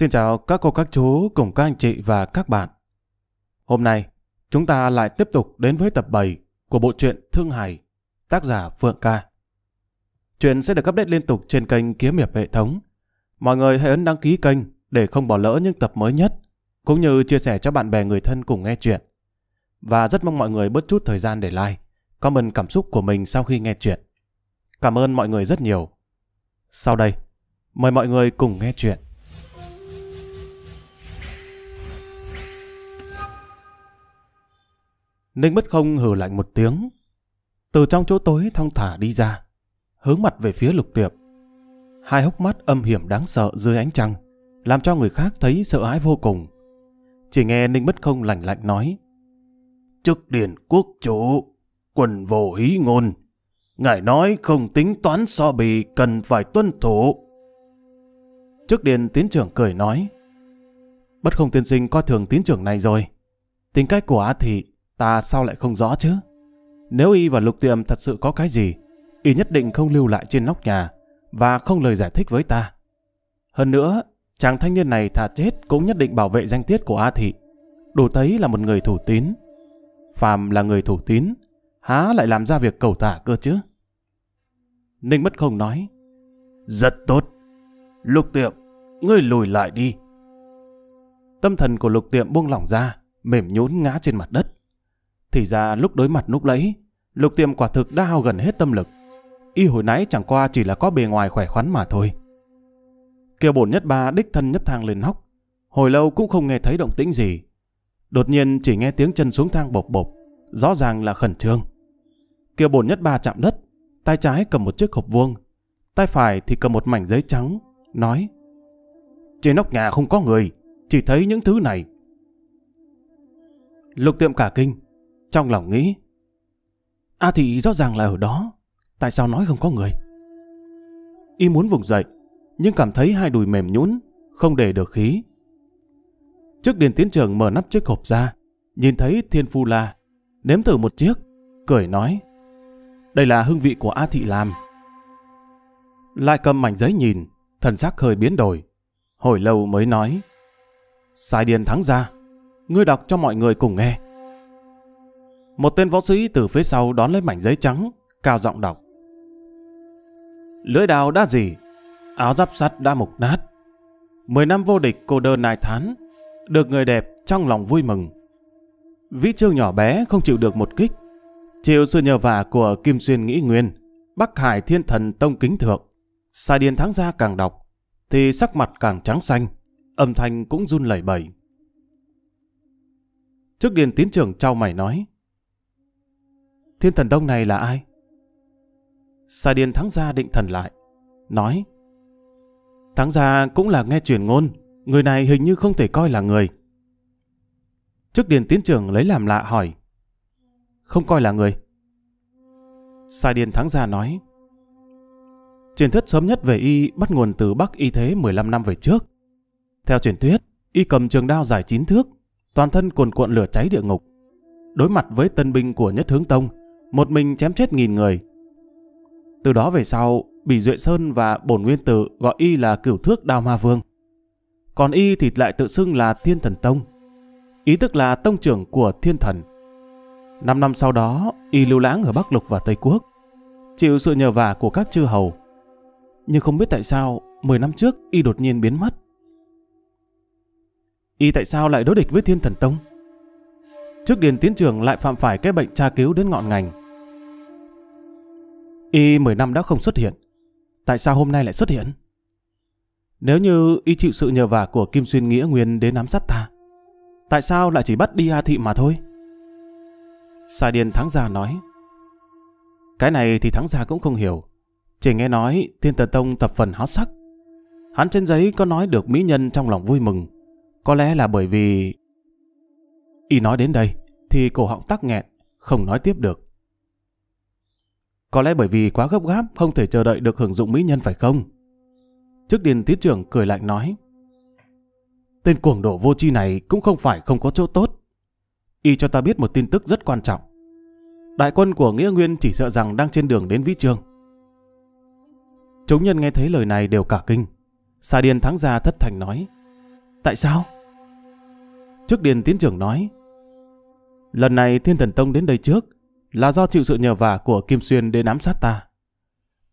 Xin chào các cô các chú cùng các anh chị và các bạn. Hôm nay, chúng ta lại tiếp tục đến với tập 7 của bộ truyện Thương Hải, tác giả Phượng Ca. Chuyện sẽ được update liên tục trên kênh Kiếm Hiệp Hệ Thống. Mọi người hãy ấn đăng ký kênh để không bỏ lỡ những tập mới nhất, cũng như chia sẻ cho bạn bè người thân cùng nghe chuyện. Và rất mong mọi người bớt chút thời gian để like, comment cảm xúc của mình sau khi nghe chuyện. Cảm ơn mọi người rất nhiều. Sau đây, mời mọi người cùng nghe chuyện. Ninh bất không hừ lạnh một tiếng. Từ trong chỗ tối thong thả đi ra, hướng mặt về phía lục tiệp. Hai hốc mắt âm hiểm đáng sợ dưới ánh trăng, làm cho người khác thấy sợ hãi vô cùng. Chỉ nghe Ninh bất không lạnh lạnh nói. Chức điển quốc chủ, quần vô hí ngôn. Ngài nói không tính toán so bì cần phải tuân thủ. Trước điện tiến trưởng cười nói. Bất không tiên sinh coi thường tiến trưởng này rồi. Tính cách của a Thị ta sao lại không rõ chứ? Nếu y và lục tiệm thật sự có cái gì, y nhất định không lưu lại trên nóc nhà và không lời giải thích với ta. Hơn nữa, chàng thanh niên này thà chết cũng nhất định bảo vệ danh tiết của A Thị. Đủ thấy là một người thủ tín. Phàm là người thủ tín, há lại làm ra việc cầu thả cơ chứ? Ninh bất không nói. Rất tốt. Lục tiệm, ngươi lùi lại đi. Tâm thần của lục tiệm buông lỏng ra, mềm nhũn ngã trên mặt đất. Thì ra lúc đối mặt lúc lẫy, lục tiệm quả thực đã hao gần hết tâm lực. Y hồi nãy chẳng qua chỉ là có bề ngoài khỏe khoắn mà thôi. Kiều bổn nhất ba đích thân nhấp thang lên nóc. Hồi lâu cũng không nghe thấy động tĩnh gì. Đột nhiên chỉ nghe tiếng chân xuống thang bộp bộp, rõ ràng là khẩn trương. Kiều bổn nhất ba chạm đất, tay trái cầm một chiếc hộp vuông, tay phải thì cầm một mảnh giấy trắng, nói Trên nóc nhà không có người, chỉ thấy những thứ này. Lục tiệm cả kinh, trong lòng nghĩ A thị rõ ràng là ở đó Tại sao nói không có người Y muốn vùng dậy Nhưng cảm thấy hai đùi mềm nhũn Không để được khí Trước điện tiến trường mở nắp chiếc hộp ra Nhìn thấy thiên phu la Nếm thử một chiếc Cười nói Đây là hương vị của A Thị làm Lại cầm mảnh giấy nhìn Thần sắc hơi biến đổi Hồi lâu mới nói Sai điền thắng ra Ngươi đọc cho mọi người cùng nghe một tên võ sĩ từ phía sau đón lấy mảnh giấy trắng, cao giọng đọc. Lưỡi đào đã gì, áo giáp sắt đã mục nát. Mười năm vô địch cô đơn nài thán, được người đẹp trong lòng vui mừng. Vĩ chương nhỏ bé không chịu được một kích, chịu sự nhờ vả của Kim Xuyên Nghĩ Nguyên, Bắc Hải Thiên Thần Tông Kính Thượng. Sai điên thắng ra càng đọc, thì sắc mặt càng trắng xanh, âm thanh cũng run lẩy bẩy. Trước điền tiến trưởng trao mày nói, Thiên thần đông này là ai? Sa điên thắng gia định thần lại. Nói. Thắng gia cũng là nghe truyền ngôn. Người này hình như không thể coi là người. Trước điền tiến trưởng lấy làm lạ hỏi. Không coi là người. Sa điên thắng gia nói. Truyền thuyết sớm nhất về y bắt nguồn từ Bắc Y Thế 15 năm về trước. Theo truyền thuyết, y cầm trường đao dài chín thước, toàn thân cuồn cuộn lửa cháy địa ngục. Đối mặt với tân binh của Nhất Hướng Tông, một mình chém chết nghìn người. Từ đó về sau, Bỉ Duệ Sơn và Bổn Nguyên Tử gọi y là cửu thước Đao Ma Vương. Còn y thì lại tự xưng là Thiên Thần Tông, ý tức là tông trưởng của thiên thần. Năm năm sau đó, y lưu lãng ở Bắc Lục và Tây Quốc, chịu sự nhờ vả của các chư hầu. Nhưng không biết tại sao, 10 năm trước y đột nhiên biến mất. Y tại sao lại đối địch với thiên thần tông? Trước điền tiến trường lại phạm phải cái bệnh tra cứu đến ngọn ngành. Y 10 năm đã không xuất hiện. Tại sao hôm nay lại xuất hiện? Nếu như y chịu sự nhờ vả của Kim Xuyên Nghĩa Nguyên đến nắm sát ta, tại sao lại chỉ bắt đi A Thị mà thôi? Sa Điền Thắng Gia nói, Cái này thì Thắng Gia cũng không hiểu. Chỉ nghe nói Thiên Tờ Tông tập phần hót sắc. Hắn trên giấy có nói được mỹ nhân trong lòng vui mừng. Có lẽ là bởi vì... Y nói đến đây, thì cổ họng tắc nghẹn, không nói tiếp được. Có lẽ bởi vì quá gấp gáp không thể chờ đợi được hưởng dụng mỹ nhân phải không? Trước điền tiết trưởng cười lạnh nói. Tên cuồng đổ vô tri này cũng không phải không có chỗ tốt. Y cho ta biết một tin tức rất quan trọng. Đại quân của Nghĩa Nguyên chỉ sợ rằng đang trên đường đến Vĩ trường Chúng nhân nghe thấy lời này đều cả kinh. xà Điền thắng ra thất thành nói. Tại sao? Trước Điền tiến trưởng nói. Lần này Thiên Thần Tông đến đây trước là do chịu sự nhờ vả của Kim Xuyên đến ám sát ta.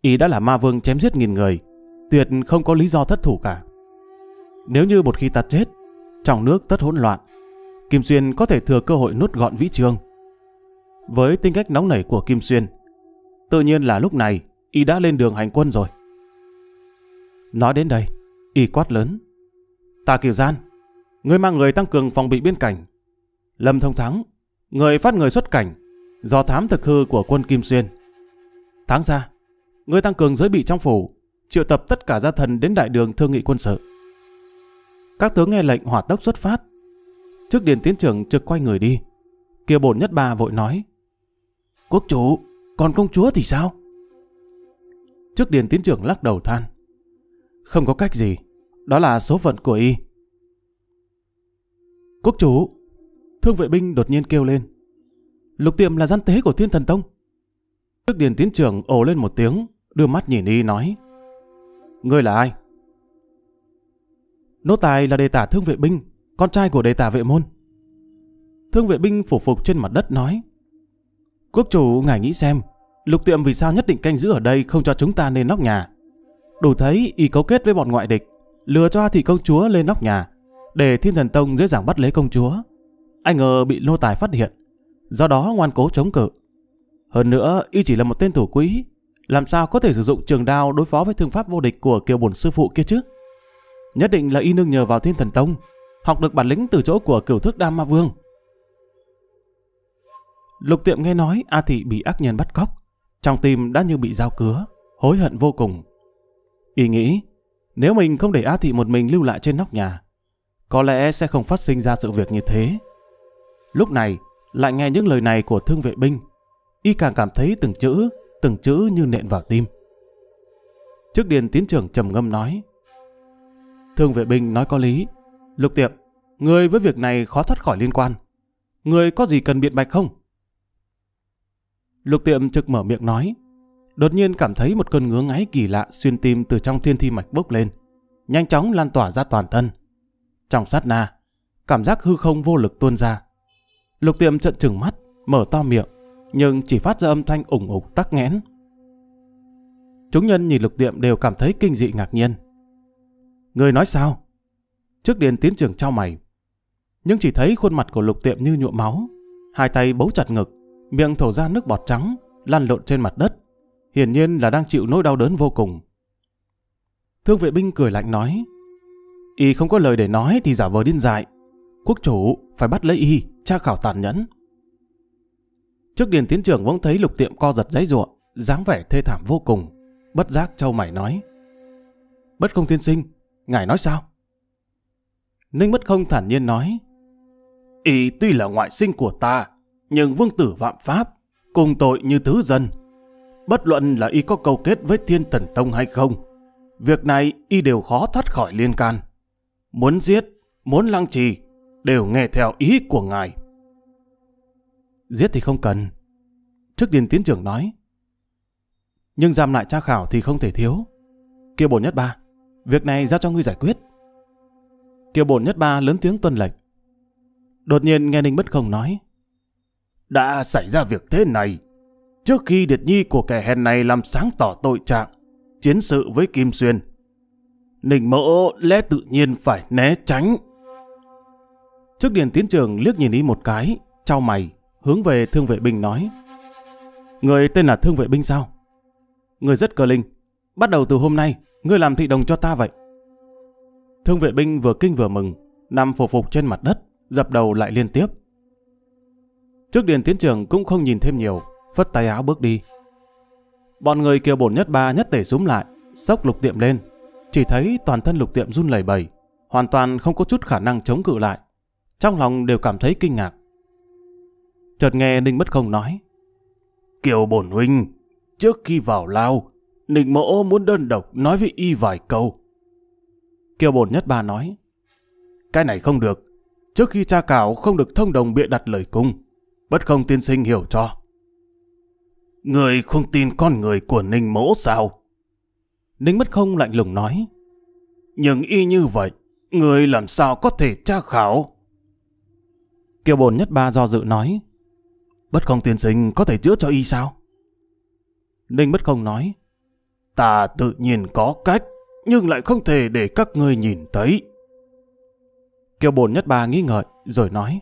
Ý đã là ma vương chém giết nghìn người, tuyệt không có lý do thất thủ cả. Nếu như một khi ta chết, trong nước tất hỗn loạn, Kim Xuyên có thể thừa cơ hội nút gọn vĩ trương. Với tính cách nóng nảy của Kim Xuyên, tự nhiên là lúc này y đã lên đường hành quân rồi. Nói đến đây, y quát lớn. Ta Kiều Gian, người mang người tăng cường phòng bị biên cảnh. Lâm Thông Thắng, người phát người xuất cảnh do thám thực hư của quân Kim Xuyên. Tháng ra, người tăng cường giới bị trong phủ, triệu tập tất cả gia thần đến đại đường thương nghị quân sự. Các tướng nghe lệnh hỏa tốc xuất phát. Trước điền tiến trưởng trực quay người đi. Kia bổn nhất bà vội nói. Quốc chủ, còn công chúa thì sao? Trước điền tiến trưởng lắc đầu than. Không có cách gì, đó là số phận của y. Quốc chủ, thương vệ binh đột nhiên kêu lên. Lục tiệm là gian tế của thiên thần tông. Trước điền tiến trưởng ồ lên một tiếng, đưa mắt nhìn y nói. Ngươi là ai? Nô tài là đề tả thương vệ binh, con trai của đề tả vệ môn. Thương vệ binh phủ phục trên mặt đất nói. Quốc chủ ngài nghĩ xem, lục tiệm vì sao nhất định canh giữ ở đây không cho chúng ta lên nóc nhà. Đủ thấy y cấu kết với bọn ngoại địch, lừa cho thị công chúa lên nóc nhà, để thiên thần tông dễ dàng bắt lấy công chúa. Anh ngờ bị nô tài phát hiện, do đó ngoan cố chống cự. Hơn nữa, y chỉ là một tên thủ quỹ, làm sao có thể sử dụng trường đao đối phó với thương pháp vô địch của kiều bổn sư phụ kia chứ? Nhất định là y nương nhờ vào thiên thần tông, học được bản lĩnh từ chỗ của cửu thức đam ma vương. Lục tiệm nghe nói A Thị bị ác nhân bắt cóc, trong tim đã như bị dao cứa, hối hận vô cùng. Y nghĩ, nếu mình không để A Thị một mình lưu lại trên nóc nhà, có lẽ sẽ không phát sinh ra sự việc như thế. Lúc này, lại nghe những lời này của thương vệ binh, y càng cảm thấy từng chữ, từng chữ như nện vào tim. Trước điền tiến trưởng trầm ngâm nói, Thương vệ binh nói có lý, Lục tiệp, người với việc này khó thoát khỏi liên quan. Người có gì cần biện bạch không? Lục tiệm trực mở miệng nói, đột nhiên cảm thấy một cơn ngứa ngáy kỳ lạ xuyên tim từ trong thiên thi mạch bốc lên, nhanh chóng lan tỏa ra toàn thân. Trong sát na, cảm giác hư không vô lực tuôn ra, Lục tiệm trợn trừng mắt, mở to miệng, nhưng chỉ phát ra âm thanh ủng ục tắc nghẽn. Chúng nhân nhìn lục tiệm đều cảm thấy kinh dị ngạc nhiên. Người nói sao? Trước điền tiến trường trao mày. Nhưng chỉ thấy khuôn mặt của lục tiệm như nhuộm máu, hai tay bấu chặt ngực, miệng thổ ra nước bọt trắng, lăn lộn trên mặt đất. Hiển nhiên là đang chịu nỗi đau đớn vô cùng. Thương vệ binh cười lạnh nói, Y không có lời để nói thì giả vờ điên dại, quốc chủ phải bắt lấy y, tra khảo tàn nhẫn. Trước điện tiến trưởng vẫn thấy lục tiệm co giật giấy ruộng, dáng vẻ thê thảm vô cùng. Bất giác châu mày nói. Bất không tiên sinh, ngài nói sao? Ninh bất không thản nhiên nói. Y tuy là ngoại sinh của ta, nhưng vương tử vạm pháp, cùng tội như thứ dân. Bất luận là y có câu kết với thiên thần tông hay không, việc này y đều khó thoát khỏi liên can. Muốn giết, muốn lăng trì, đều nghe theo ý của ngài. Giết thì không cần. Trước điền tiến trưởng nói. Nhưng giam lại tra khảo thì không thể thiếu. Kiều bổn nhất ba, việc này giao cho ngươi giải quyết. Kiều bổn nhất ba lớn tiếng tuân lệnh. Đột nhiên nghe Ninh Bất Không nói. Đã xảy ra việc thế này. Trước khi điệt nhi của kẻ hèn này làm sáng tỏ tội trạng, chiến sự với Kim Xuyên, Ninh Mỗ lẽ tự nhiên phải né tránh Trước điện tiến trường liếc nhìn y một cái, trao mày, hướng về thương vệ binh nói. Người tên là thương vệ binh sao? Người rất cờ linh. Bắt đầu từ hôm nay, ngươi làm thị đồng cho ta vậy. Thương vệ binh vừa kinh vừa mừng, nằm phục phục trên mặt đất, dập đầu lại liên tiếp. Trước điện tiến trường cũng không nhìn thêm nhiều, phất tay áo bước đi. Bọn người kiều bổn nhất ba nhất tể súng lại, sốc lục tiệm lên. Chỉ thấy toàn thân lục tiệm run lẩy bẩy, hoàn toàn không có chút khả năng chống cự lại trong lòng đều cảm thấy kinh ngạc. Chợt nghe Ninh Bất Không nói, Kiều bổn huynh, trước khi vào lao, Ninh Mỗ muốn đơn độc nói với y vài câu. Kiều bổn nhất ba nói, Cái này không được, trước khi tra cảo không được thông đồng bịa đặt lời cung, Bất Không tiên sinh hiểu cho. Người không tin con người của Ninh Mỗ sao? Ninh Bất Không lạnh lùng nói, Nhưng y như vậy, người làm sao có thể tra khảo? Kiều bồn nhất ba do dự nói. Bất không tiên sinh có thể chữa cho y sao? Ninh bất không nói. Ta tự nhiên có cách, nhưng lại không thể để các ngươi nhìn thấy. Kiều bồn nhất ba nghi ngợi, rồi nói.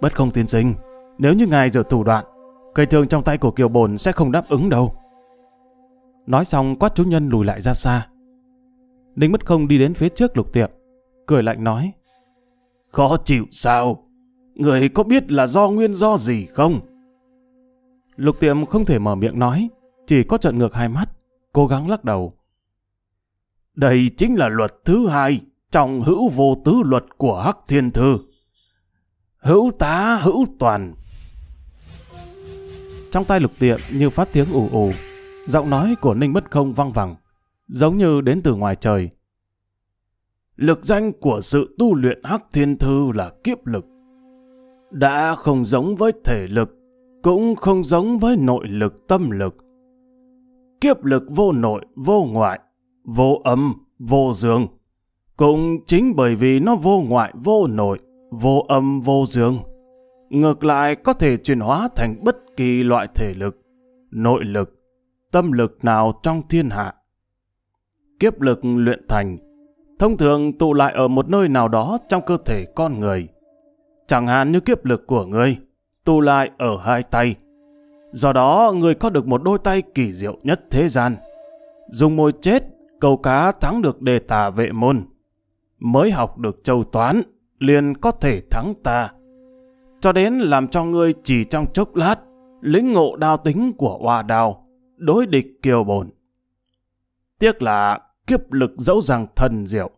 Bất không tiên sinh, nếu như ngài giờ thủ đoạn, cây thương trong tay của Kiều bồn sẽ không đáp ứng đâu. Nói xong quát chú nhân lùi lại ra xa. Ninh bất không đi đến phía trước lục tiệm, cười lạnh nói. Khó chịu sao? người có biết là do nguyên do gì không? Lục tiệm không thể mở miệng nói, chỉ có trợn ngược hai mắt, cố gắng lắc đầu. Đây chính là luật thứ hai trong hữu vô tứ luật của Hắc Thiên Thư. Hữu tá hữu toàn. Trong tay lục tiệm như phát tiếng ù ù, giọng nói của Ninh Bất Không văng vẳng, giống như đến từ ngoài trời. Lực danh của sự tu luyện Hắc Thiên Thư là kiếp lực đã không giống với thể lực, cũng không giống với nội lực tâm lực. Kiếp lực vô nội, vô ngoại, vô âm, vô dương. Cũng chính bởi vì nó vô ngoại, vô nội, vô âm, vô dương. Ngược lại có thể chuyển hóa thành bất kỳ loại thể lực, nội lực, tâm lực nào trong thiên hạ. Kiếp lực luyện thành, thông thường tụ lại ở một nơi nào đó trong cơ thể con người – chẳng hạn như kiếp lực của ngươi, tu lại ở hai tay. Do đó, ngươi có được một đôi tay kỳ diệu nhất thế gian. Dùng môi chết, câu cá thắng được đề tà vệ môn. Mới học được châu toán, liền có thể thắng ta. Cho đến làm cho ngươi chỉ trong chốc lát, lĩnh ngộ đao tính của hoa đào đối địch kiều bồn. Tiếc là kiếp lực dẫu rằng thần diệu,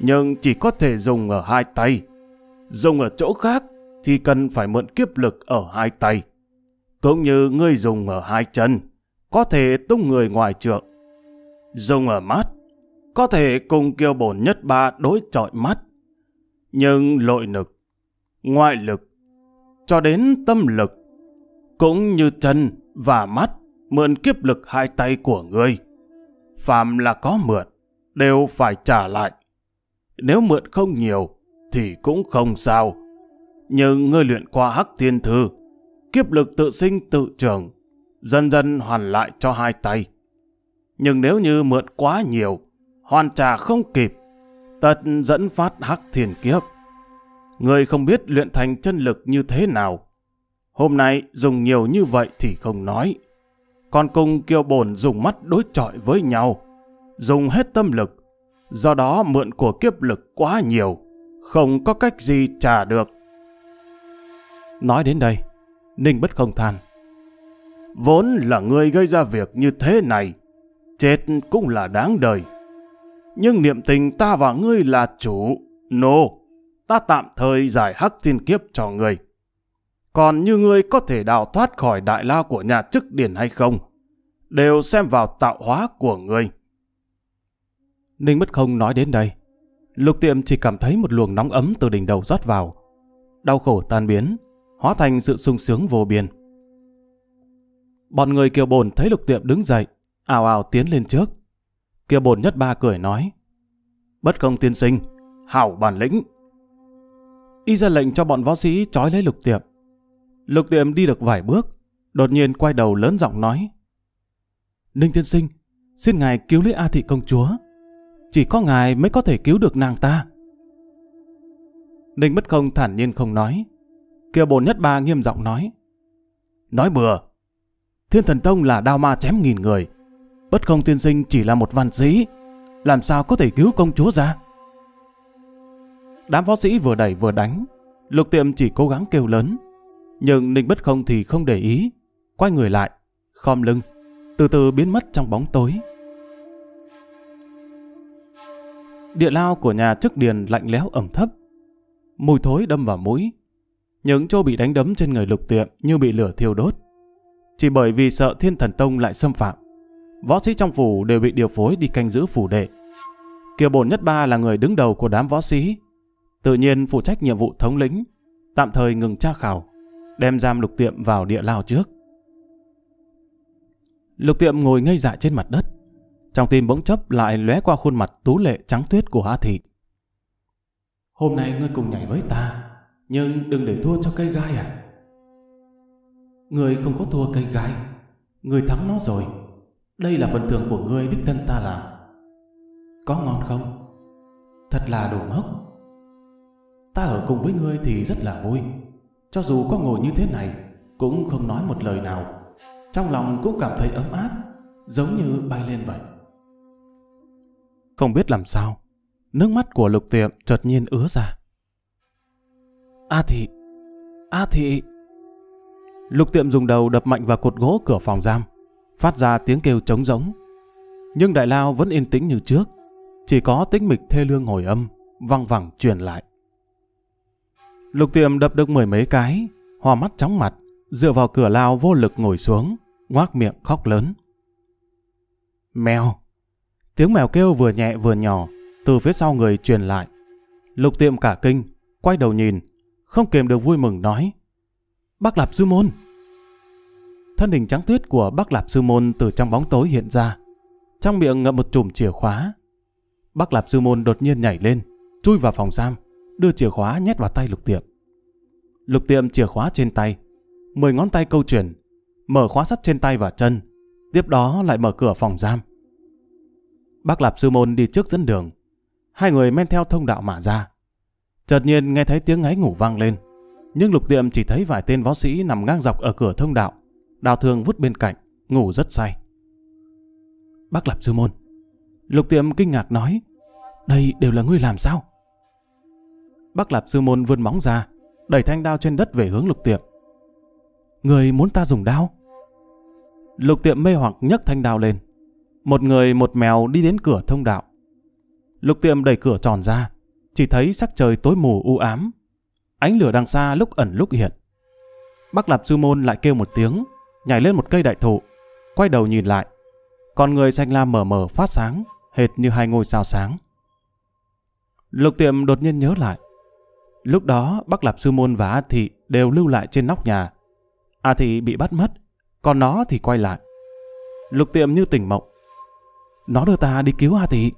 nhưng chỉ có thể dùng ở hai tay dùng ở chỗ khác thì cần phải mượn kiếp lực ở hai tay. Cũng như ngươi dùng ở hai chân, có thể tung người ngoài trượng. Dùng ở mắt, có thể cùng kiêu bổn nhất ba đối chọi mắt. Nhưng lội lực, ngoại lực, cho đến tâm lực, cũng như chân và mắt mượn kiếp lực hai tay của ngươi. phạm là có mượn, đều phải trả lại. Nếu mượn không nhiều, thì cũng không sao. Nhưng ngươi luyện qua hắc thiên thư, kiếp lực tự sinh tự trưởng, dần dần hoàn lại cho hai tay. Nhưng nếu như mượn quá nhiều, hoàn trả không kịp, tật dẫn phát hắc thiên kiếp. Ngươi không biết luyện thành chân lực như thế nào. Hôm nay dùng nhiều như vậy thì không nói. Còn cùng kiêu bổn dùng mắt đối chọi với nhau, dùng hết tâm lực, do đó mượn của kiếp lực quá nhiều không có cách gì trả được. Nói đến đây, Ninh bất không than. Vốn là người gây ra việc như thế này, chết cũng là đáng đời. Nhưng niệm tình ta và ngươi là chủ, nô, no, ta tạm thời giải hắc thiên kiếp cho ngươi. Còn như ngươi có thể đào thoát khỏi đại lao của nhà chức điển hay không, đều xem vào tạo hóa của ngươi. Ninh Bất Không nói đến đây, Lục tiệm chỉ cảm thấy một luồng nóng ấm từ đỉnh đầu rót vào. Đau khổ tan biến, hóa thành sự sung sướng vô biên. Bọn người kiều bồn thấy lục tiệm đứng dậy, ào ào tiến lên trước. Kiều bồn nhất ba cười nói. Bất công tiên sinh, hảo bản lĩnh. Y ra lệnh cho bọn võ sĩ trói lấy lục tiệm. Lục tiệm đi được vài bước, đột nhiên quay đầu lớn giọng nói. Ninh tiên sinh, xin ngài cứu lấy A thị công chúa chỉ có ngài mới có thể cứu được nàng ta. Ninh bất không thản nhiên không nói. Kiều bồn nhất ba nghiêm giọng nói. Nói bừa, thiên thần tông là đao ma chém nghìn người. Bất không tiên sinh chỉ là một văn sĩ, làm sao có thể cứu công chúa ra? Đám võ sĩ vừa đẩy vừa đánh, lục tiệm chỉ cố gắng kêu lớn. Nhưng Ninh bất không thì không để ý, quay người lại, khom lưng, từ từ biến mất trong bóng tối. Địa lao của nhà chức điền lạnh lẽo ẩm thấp. Mùi thối đâm vào mũi. Những chỗ bị đánh đấm trên người lục tiệm như bị lửa thiêu đốt. Chỉ bởi vì sợ thiên thần tông lại xâm phạm. Võ sĩ trong phủ đều bị điều phối đi canh giữ phủ đệ. Kiều bổn nhất ba là người đứng đầu của đám võ sĩ. Tự nhiên phụ trách nhiệm vụ thống lĩnh. Tạm thời ngừng tra khảo. Đem giam lục tiệm vào địa lao trước. Lục tiệm ngồi ngây dại trên mặt đất. Trong tim bỗng chốc lại lóe qua khuôn mặt tú lệ trắng tuyết của A Thị. Hôm nay ngươi cùng nhảy với ta, nhưng đừng để thua cho cây gai à. Ngươi không có thua cây gai, ngươi thắng nó rồi. Đây là phần thưởng của ngươi đích thân ta làm. Có ngon không? Thật là đồ ngốc. Ta ở cùng với ngươi thì rất là vui. Cho dù có ngồi như thế này, cũng không nói một lời nào. Trong lòng cũng cảm thấy ấm áp, giống như bay lên vậy. Không biết làm sao, nước mắt của lục tiệm chợt nhiên ứa ra. A thị, A thị. Lục tiệm dùng đầu đập mạnh vào cột gỗ cửa phòng giam, phát ra tiếng kêu trống rỗng. Nhưng đại lao vẫn yên tĩnh như trước, chỉ có tĩnh mịch thê lương hồi âm, văng vẳng truyền lại. Lục tiệm đập được mười mấy cái, hoa mắt chóng mặt, dựa vào cửa lao vô lực ngồi xuống, ngoác miệng khóc lớn. Mèo, Tiếng mèo kêu vừa nhẹ vừa nhỏ, từ phía sau người truyền lại. Lục tiệm cả kinh, quay đầu nhìn, không kiềm được vui mừng nói. Bác Lạp Sư Môn! Thân hình trắng tuyết của bác Lạp Sư Môn từ trong bóng tối hiện ra. Trong miệng ngậm một chùm chìa khóa. Bác Lạp Sư Môn đột nhiên nhảy lên, chui vào phòng giam, đưa chìa khóa nhét vào tay lục tiệm. Lục tiệm chìa khóa trên tay, mười ngón tay câu chuyển, mở khóa sắt trên tay và chân, tiếp đó lại mở cửa phòng giam. Bác Lạp Sư Môn đi trước dẫn đường. Hai người men theo thông đạo mà ra. Chợt nhiên nghe thấy tiếng ngáy ngủ vang lên. Nhưng lục tiệm chỉ thấy vài tên võ sĩ nằm ngang dọc ở cửa thông đạo. Đào thương vứt bên cạnh, ngủ rất say. Bác Lạp Sư Môn. Lục tiệm kinh ngạc nói. Đây đều là ngươi làm sao? Bác Lạp Sư Môn vươn móng ra, đẩy thanh đao trên đất về hướng lục tiệm. Người muốn ta dùng đao? Lục tiệm mê hoặc nhấc thanh đao lên, một người một mèo đi đến cửa thông đạo. Lục tiệm đẩy cửa tròn ra, chỉ thấy sắc trời tối mù u ám. Ánh lửa đằng xa lúc ẩn lúc hiện. Bác Lạp Sư Môn lại kêu một tiếng, nhảy lên một cây đại thụ, quay đầu nhìn lại. Con người xanh lam mờ mờ phát sáng, hệt như hai ngôi sao sáng. Lục tiệm đột nhiên nhớ lại. Lúc đó, Bác Lạp Sư Môn và A Thị đều lưu lại trên nóc nhà. A Thị bị bắt mất, còn nó thì quay lại. Lục tiệm như tỉnh mộng, nó đưa ta đi cứu A Tỷ.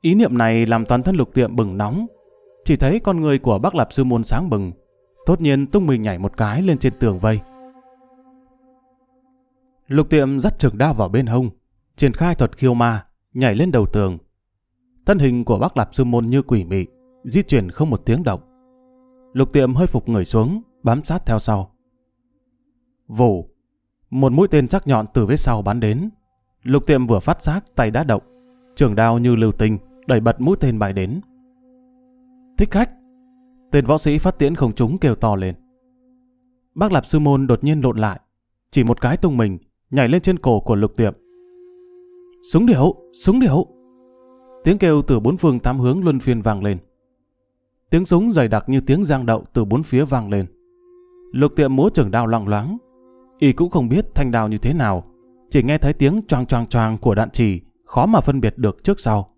Ý niệm này làm toàn thân lục tiệm bừng nóng. Chỉ thấy con người của bác lạp sư môn sáng bừng. Tốt nhiên tung mình nhảy một cái lên trên tường vây. Lục tiệm dắt trường đao vào bên hông. Triển khai thuật khiêu ma, nhảy lên đầu tường. Thân hình của bác lạp sư môn như quỷ mị, di chuyển không một tiếng động. Lục tiệm hơi phục người xuống, bám sát theo sau. Vù, một mũi tên sắc nhọn từ phía sau bắn đến, Lục tiệm vừa phát giác tay đã động, trường đao như lưu tình, đẩy bật mũi tên bài đến. Thích khách! Tên võ sĩ phát tiễn không trúng kêu to lên. Bác Lạp Sư Môn đột nhiên lộn lại, chỉ một cái tung mình, nhảy lên trên cổ của lục tiệm. Súng điệu! Súng điệu! Tiếng kêu từ bốn phương tám hướng luân phiên vang lên. Tiếng súng dày đặc như tiếng giang đậu từ bốn phía vang lên. Lục tiệm múa trường đao loang loáng. Y cũng không biết thanh đao như thế nào, chỉ nghe thấy tiếng choang choang choang của đạn trì khó mà phân biệt được trước sau.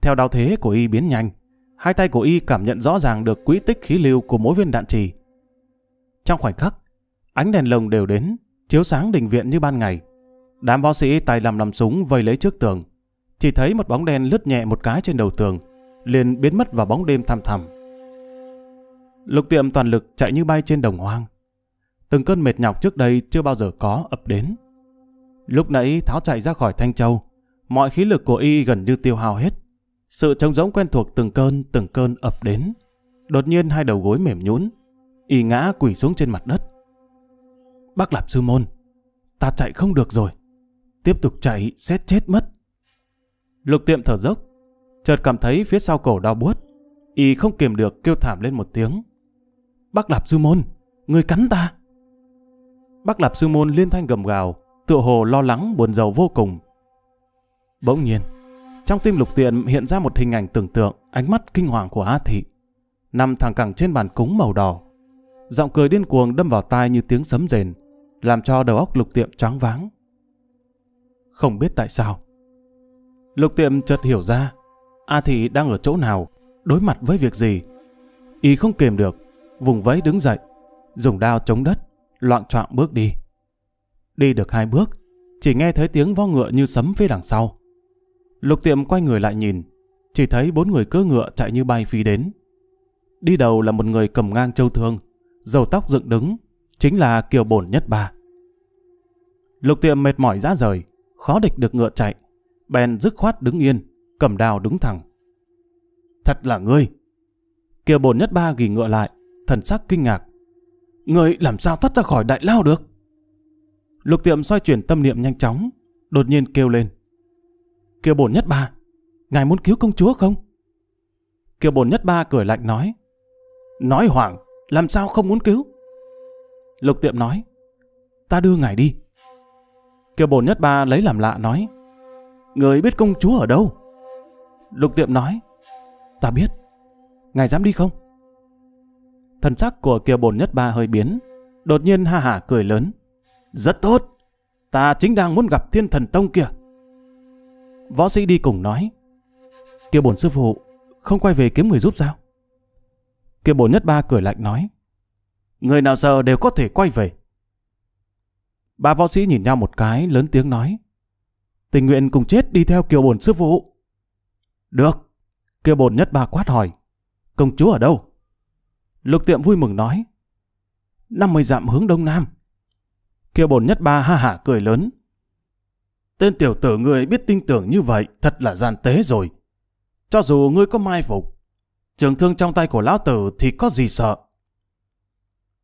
Theo đao thế của y biến nhanh, hai tay của y cảm nhận rõ ràng được quỹ tích khí lưu của mỗi viên đạn trì. Trong khoảnh khắc, ánh đèn lồng đều đến, chiếu sáng đình viện như ban ngày. Đám võ sĩ tay làm làm súng vây lấy trước tường. Chỉ thấy một bóng đen lướt nhẹ một cái trên đầu tường, liền biến mất vào bóng đêm thăm thẳm. Lục tiệm toàn lực chạy như bay trên đồng hoang. Từng cơn mệt nhọc trước đây chưa bao giờ có ập đến. Lúc nãy Tháo chạy ra khỏi Thanh Châu, mọi khí lực của y gần như tiêu hao hết. Sự trống rỗng quen thuộc từng cơn, từng cơn ập đến. Đột nhiên hai đầu gối mềm nhũn, y ngã quỳ xuống trên mặt đất. Bác Lạp Sư Môn, ta chạy không được rồi. Tiếp tục chạy sẽ chết mất. Lục tiệm thở dốc, chợt cảm thấy phía sau cổ đau buốt. Y không kiềm được kêu thảm lên một tiếng. Bác Lạp Sư Môn, người cắn ta. Bác Lạp Sư Môn liên thanh gầm gào, tựa hồ lo lắng buồn rầu vô cùng. Bỗng nhiên, trong tim lục tiện hiện ra một hình ảnh tưởng tượng, ánh mắt kinh hoàng của A Thị. Nằm thẳng cẳng trên bàn cúng màu đỏ. Giọng cười điên cuồng đâm vào tai như tiếng sấm rền, làm cho đầu óc lục tiệm choáng váng. Không biết tại sao. Lục tiệm chợt hiểu ra, A Thị đang ở chỗ nào, đối mặt với việc gì. Y không kiềm được, vùng vẫy đứng dậy, dùng đao chống đất, loạn trọng bước đi. Đi được hai bước, chỉ nghe thấy tiếng vo ngựa như sấm phía đằng sau. Lục tiệm quay người lại nhìn, chỉ thấy bốn người cưỡi ngựa chạy như bay phi đến. Đi đầu là một người cầm ngang châu thương, dầu tóc dựng đứng, chính là Kiều Bổn nhất ba. Lục tiệm mệt mỏi ra rời, khó địch được ngựa chạy, bèn dứt khoát đứng yên, cầm đào đứng thẳng. Thật là ngươi! Kiều Bổn nhất ba ghi ngựa lại, thần sắc kinh ngạc. Ngươi làm sao thoát ra khỏi đại lao được? Lục tiệm xoay chuyển tâm niệm nhanh chóng, đột nhiên kêu lên. Kiều bổn nhất ba, ngài muốn cứu công chúa không? Kiều bổn nhất ba cười lạnh nói. Nói hoảng, làm sao không muốn cứu? Lục tiệm nói, ta đưa ngài đi. Kiều bổn nhất ba lấy làm lạ nói, người biết công chúa ở đâu? Lục tiệm nói, ta biết, ngài dám đi không? Thần sắc của Kiều bổn nhất ba hơi biến, đột nhiên ha hả cười lớn. Rất tốt, ta chính đang muốn gặp thiên thần tông kìa. Võ sĩ đi cùng nói, kia bổn sư phụ không quay về kiếm người giúp sao? kiều bổn nhất ba cười lạnh nói, người nào giờ đều có thể quay về. Ba võ sĩ nhìn nhau một cái, lớn tiếng nói, tình nguyện cùng chết đi theo kiều bổn sư phụ. Được, kiều bổn nhất ba quát hỏi, công chúa ở đâu? Lục tiệm vui mừng nói, 50 dặm hướng đông nam. Kiều bồn nhất ba ha hạ cười lớn. Tên tiểu tử ngươi biết tin tưởng như vậy thật là gian tế rồi. Cho dù ngươi có mai phục, trường thương trong tay của lão tử thì có gì sợ.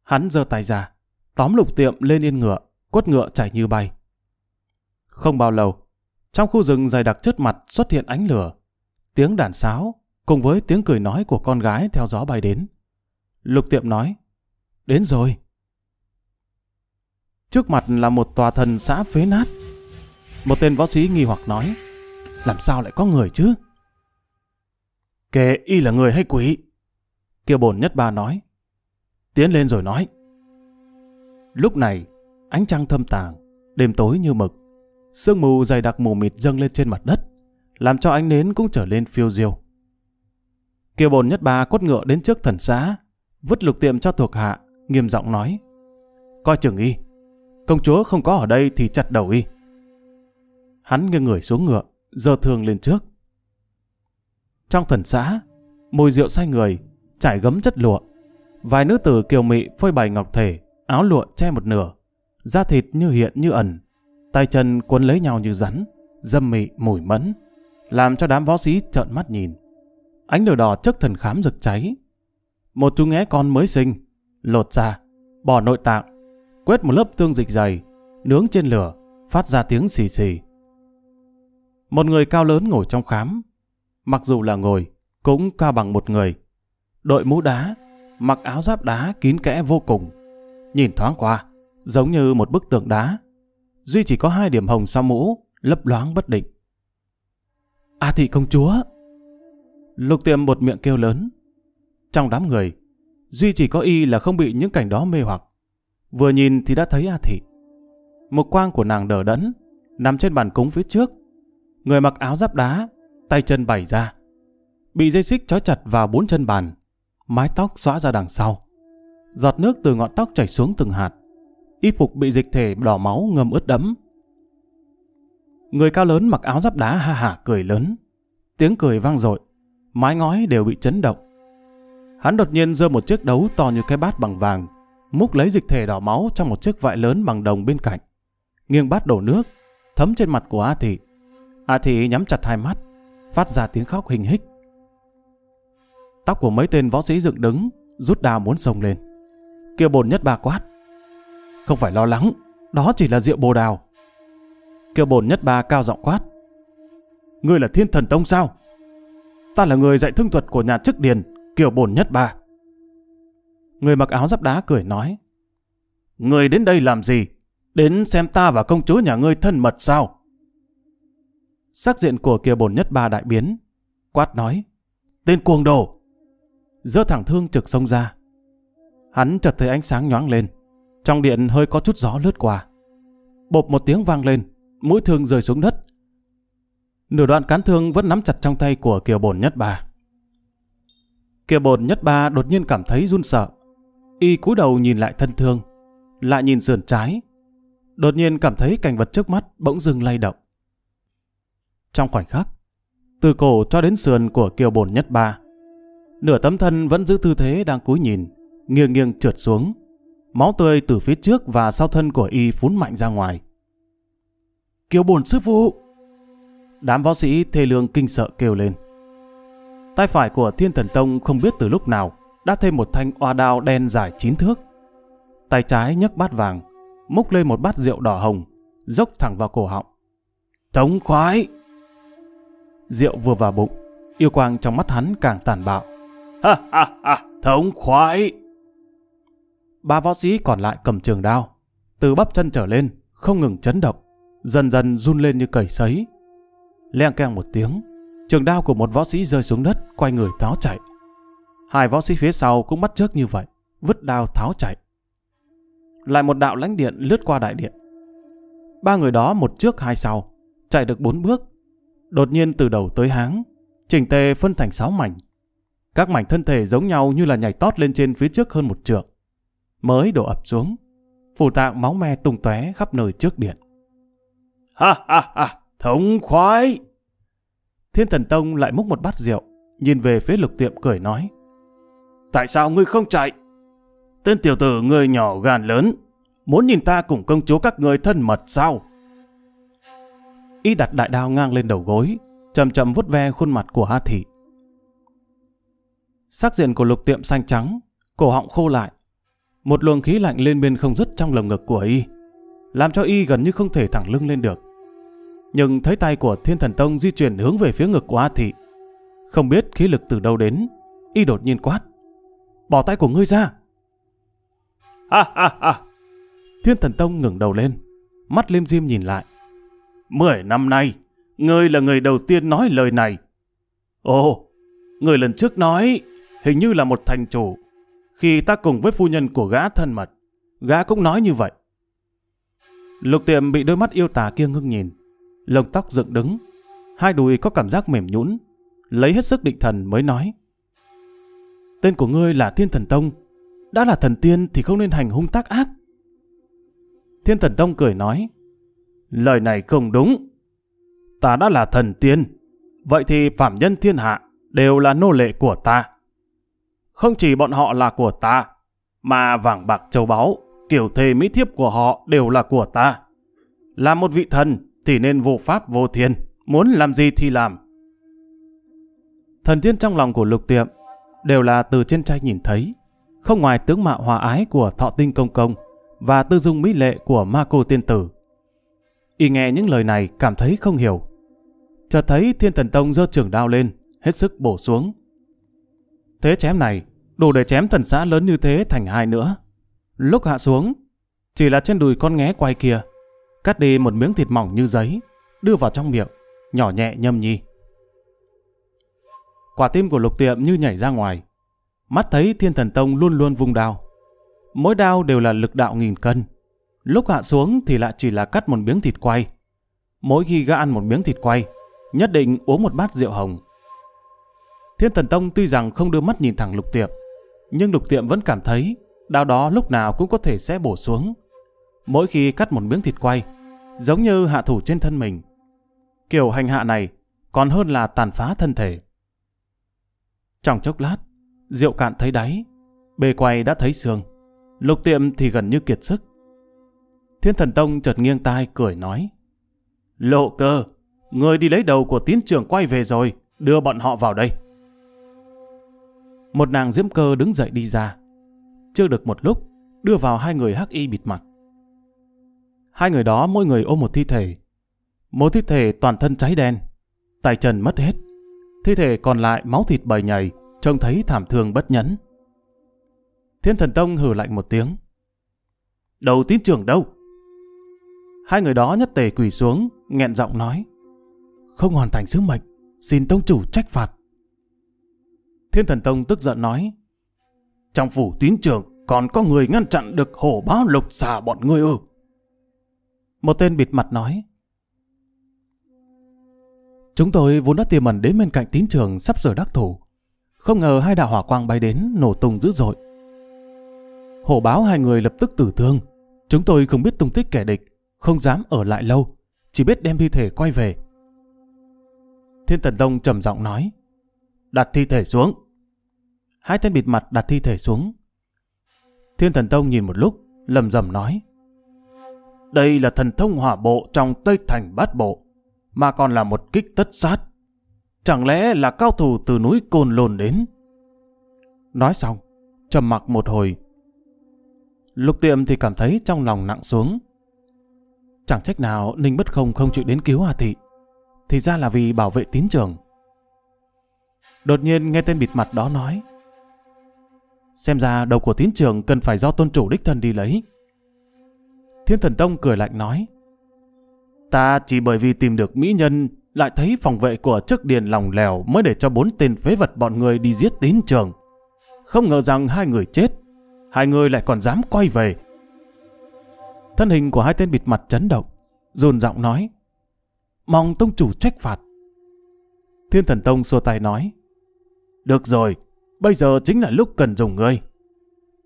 Hắn giơ tay ra, tóm lục tiệm lên yên ngựa, quất ngựa chạy như bay. Không bao lâu, trong khu rừng dày đặc chất mặt xuất hiện ánh lửa, tiếng đàn sáo cùng với tiếng cười nói của con gái theo gió bay đến. Lục tiệm nói, đến rồi. Trước mặt là một tòa thần xã phế nát. Một tên võ sĩ nghi hoặc nói, làm sao lại có người chứ? Kệ y là người hay quỷ? Kiều bồn nhất ba nói. Tiến lên rồi nói. Lúc này, ánh trăng thâm tàng, đêm tối như mực. Sương mù dày đặc mù mịt dâng lên trên mặt đất, làm cho ánh nến cũng trở lên phiêu diêu. Kiều bồn nhất ba quất ngựa đến trước thần xã, vứt lục tiệm cho thuộc hạ, nghiêm giọng nói. Coi chừng y, Công chúa không có ở đây thì chặt đầu y. Hắn nghiêng người xuống ngựa, giơ thương lên trước. Trong thần xã, mùi rượu say người, trải gấm chất lụa. Vài nữ tử kiều mị phơi bày ngọc thể, áo lụa che một nửa. Da thịt như hiện như ẩn, tay chân cuốn lấy nhau như rắn, dâm mị mùi mẫn, làm cho đám võ sĩ trợn mắt nhìn. Ánh lửa đỏ trước thần khám rực cháy. Một chú nghé con mới sinh, lột ra, bỏ nội tạng, quét một lớp tương dịch dày, nướng trên lửa, phát ra tiếng xì xì. Một người cao lớn ngồi trong khám, mặc dù là ngồi, cũng cao bằng một người. Đội mũ đá, mặc áo giáp đá kín kẽ vô cùng. Nhìn thoáng qua, giống như một bức tượng đá. Duy chỉ có hai điểm hồng sau mũ, lấp loáng bất định. A thị công chúa! Lục tiệm một miệng kêu lớn. Trong đám người, Duy chỉ có y là không bị những cảnh đó mê hoặc. Vừa nhìn thì đã thấy A Thị. Một quang của nàng đờ đẫn, nằm trên bàn cúng phía trước. Người mặc áo giáp đá, tay chân bày ra. Bị dây xích trói chặt vào bốn chân bàn, mái tóc xõa ra đằng sau. Giọt nước từ ngọn tóc chảy xuống từng hạt. Y phục bị dịch thể đỏ máu ngâm ướt đẫm. Người cao lớn mặc áo giáp đá ha hả cười lớn. Tiếng cười vang dội, mái ngói đều bị chấn động. Hắn đột nhiên giơ một chiếc đấu to như cái bát bằng vàng, múc lấy dịch thể đỏ máu trong một chiếc vại lớn bằng đồng bên cạnh. Nghiêng bát đổ nước, thấm trên mặt của A Thị. A Thị nhắm chặt hai mắt, phát ra tiếng khóc hình hích. Tóc của mấy tên võ sĩ dựng đứng, rút đao muốn sông lên. Kia bồn nhất bà quát. Không phải lo lắng, đó chỉ là rượu bồ đào. Kia bồn nhất bà cao giọng quát. Ngươi là thiên thần tông sao? Ta là người dạy thương thuật của nhà chức điền, kiểu bồn nhất bà. Người mặc áo giáp đá cười nói. Người đến đây làm gì? Đến xem ta và công chúa nhà ngươi thân mật sao? Sắc diện của kia bồn nhất ba đại biến. Quát nói. Tên cuồng đồ! Dơ thẳng thương trực sông ra. Hắn chợt thấy ánh sáng nhoáng lên. Trong điện hơi có chút gió lướt qua. Bộp một tiếng vang lên. Mũi thương rơi xuống đất. Nửa đoạn cán thương vẫn nắm chặt trong tay của kiều bồn nhất ba. Kiều bồn nhất ba đột nhiên cảm thấy run sợ Y cúi đầu nhìn lại thân thương, lại nhìn sườn trái. Đột nhiên cảm thấy cảnh vật trước mắt bỗng dưng lay động. Trong khoảnh khắc, từ cổ cho đến sườn của kiều bồn nhất ba, nửa tấm thân vẫn giữ tư thế đang cúi nhìn, nghiêng nghiêng trượt xuống. Máu tươi từ phía trước và sau thân của y phún mạnh ra ngoài. Kiều bồn sư phụ! Đám võ sĩ thê lương kinh sợ kêu lên. Tay phải của thiên thần tông không biết từ lúc nào đã thêm một thanh oa đao đen dài chín thước. Tay trái nhấc bát vàng, múc lên một bát rượu đỏ hồng, dốc thẳng vào cổ họng. Thống khoái! Rượu vừa vào bụng, yêu quang trong mắt hắn càng tàn bạo. Ha ha ha! Thống khoái! Ba võ sĩ còn lại cầm trường đao, từ bắp chân trở lên, không ngừng chấn động, dần dần run lên như cầy sấy. Leng keng một tiếng, trường đao của một võ sĩ rơi xuống đất, quay người tháo chạy. Hai võ sĩ phía sau cũng bắt chước như vậy, vứt đao tháo chạy. Lại một đạo lánh điện lướt qua đại điện. Ba người đó một trước hai sau, chạy được bốn bước. Đột nhiên từ đầu tới háng, trình tề phân thành sáu mảnh. Các mảnh thân thể giống nhau như là nhảy tót lên trên phía trước hơn một trượng. Mới đổ ập xuống, phủ tạng máu me tung tóe khắp nơi trước điện. Ha ha ha, thống khoái! Thiên Thần Tông lại múc một bát rượu, nhìn về phía lục tiệm cười nói. Tại sao ngươi không chạy? Tên tiểu tử ngươi nhỏ gan lớn, muốn nhìn ta cùng công chúa các ngươi thân mật sao? Y đặt đại đao ngang lên đầu gối, chậm chậm vuốt ve khuôn mặt của A Thị. Sắc diện của lục tiệm xanh trắng, cổ họng khô lại. Một luồng khí lạnh lên bên không dứt trong lồng ngực của Y, làm cho Y gần như không thể thẳng lưng lên được. Nhưng thấy tay của Thiên Thần Tông di chuyển hướng về phía ngực của A Thị. Không biết khí lực từ đâu đến, Y đột nhiên quát bỏ tay của ngươi ra. Ha ha ha! Thiên Thần Tông ngừng đầu lên, mắt liêm diêm nhìn lại. Mười năm nay, ngươi là người đầu tiên nói lời này. Ồ, người lần trước nói, hình như là một thành chủ. Khi ta cùng với phu nhân của gã thân mật, gã cũng nói như vậy. Lục tiệm bị đôi mắt yêu tà kia ngưng nhìn, lồng tóc dựng đứng, hai đùi có cảm giác mềm nhũn, lấy hết sức định thần mới nói. Tên của ngươi là Thiên Thần Tông. Đã là thần tiên thì không nên hành hung tác ác. Thiên Thần Tông cười nói. Lời này không đúng. Ta đã là thần tiên. Vậy thì phạm nhân thiên hạ đều là nô lệ của ta. Không chỉ bọn họ là của ta, mà vàng bạc châu báu, kiểu thề mỹ thiếp của họ đều là của ta. Là một vị thần thì nên vô pháp vô thiên, muốn làm gì thì làm. Thần tiên trong lòng của lục tiệm đều là từ trên trai nhìn thấy, không ngoài tướng mạo hòa ái của thọ tinh công công và tư dung mỹ lệ của ma cô tiên tử. Y nghe những lời này cảm thấy không hiểu. Chợt thấy thiên thần tông giơ trường đao lên, hết sức bổ xuống. Thế chém này, đủ để chém thần xã lớn như thế thành hai nữa. Lúc hạ xuống, chỉ là trên đùi con nghé quay kia, cắt đi một miếng thịt mỏng như giấy, đưa vào trong miệng, nhỏ nhẹ nhâm nhi. Quả tim của lục tiệm như nhảy ra ngoài. Mắt thấy thiên thần tông luôn luôn vung đao. Mỗi đao đều là lực đạo nghìn cân. Lúc hạ xuống thì lại chỉ là cắt một miếng thịt quay. Mỗi khi gã ăn một miếng thịt quay, nhất định uống một bát rượu hồng. Thiên thần tông tuy rằng không đưa mắt nhìn thẳng lục tiệm, nhưng lục tiệm vẫn cảm thấy đao đó lúc nào cũng có thể sẽ bổ xuống. Mỗi khi cắt một miếng thịt quay, giống như hạ thủ trên thân mình. Kiểu hành hạ này còn hơn là tàn phá thân thể. Trong chốc lát, rượu cạn thấy đáy, bề quay đã thấy xương, lục tiệm thì gần như kiệt sức. Thiên thần tông chợt nghiêng tai cười nói. Lộ cơ, người đi lấy đầu của tiến trưởng quay về rồi, đưa bọn họ vào đây. Một nàng diễm cơ đứng dậy đi ra. Chưa được một lúc, đưa vào hai người hắc y bịt mặt. Hai người đó mỗi người ôm một thi thể. Một thi thể toàn thân cháy đen, tay trần mất hết thi thể còn lại máu thịt bầy nhầy, trông thấy thảm thương bất nhẫn. Thiên thần tông hừ lạnh một tiếng. Đầu tín trưởng đâu? Hai người đó nhất tề quỳ xuống, nghẹn giọng nói. Không hoàn thành sứ mệnh, xin tông chủ trách phạt. Thiên thần tông tức giận nói. Trong phủ tín trưởng còn có người ngăn chặn được hổ báo lục xà bọn ngươi ư. Một tên bịt mặt nói. Chúng tôi vốn đã tiềm ẩn đến bên cạnh tín trường sắp rời đắc thủ. Không ngờ hai đạo hỏa quang bay đến nổ tung dữ dội. Hổ báo hai người lập tức tử thương. Chúng tôi không biết tung tích kẻ địch, không dám ở lại lâu, chỉ biết đem thi thể quay về. Thiên Tần Tông trầm giọng nói, đặt thi thể xuống. Hai tên bịt mặt đặt thi thể xuống. Thiên Thần Tông nhìn một lúc, lầm rầm nói, đây là thần thông hỏa bộ trong Tây Thành Bát Bộ mà còn là một kích tất sát. Chẳng lẽ là cao thủ từ núi côn Lồn đến? Nói xong, trầm mặc một hồi. Lục tiệm thì cảm thấy trong lòng nặng xuống. Chẳng trách nào Ninh Bất Không không chịu đến cứu Hà Thị. Thì ra là vì bảo vệ tín trường. Đột nhiên nghe tên bịt mặt đó nói. Xem ra đầu của tín trường cần phải do tôn chủ đích thân đi lấy. Thiên thần tông cười lạnh nói. Ta chỉ bởi vì tìm được mỹ nhân, lại thấy phòng vệ của trước điền lòng lèo mới để cho bốn tên phế vật bọn người đi giết tín trường. Không ngờ rằng hai người chết, hai người lại còn dám quay về. Thân hình của hai tên bịt mặt chấn động, run giọng nói. Mong tông chủ trách phạt. Thiên thần tông xua tay nói. Được rồi, bây giờ chính là lúc cần dùng ngươi.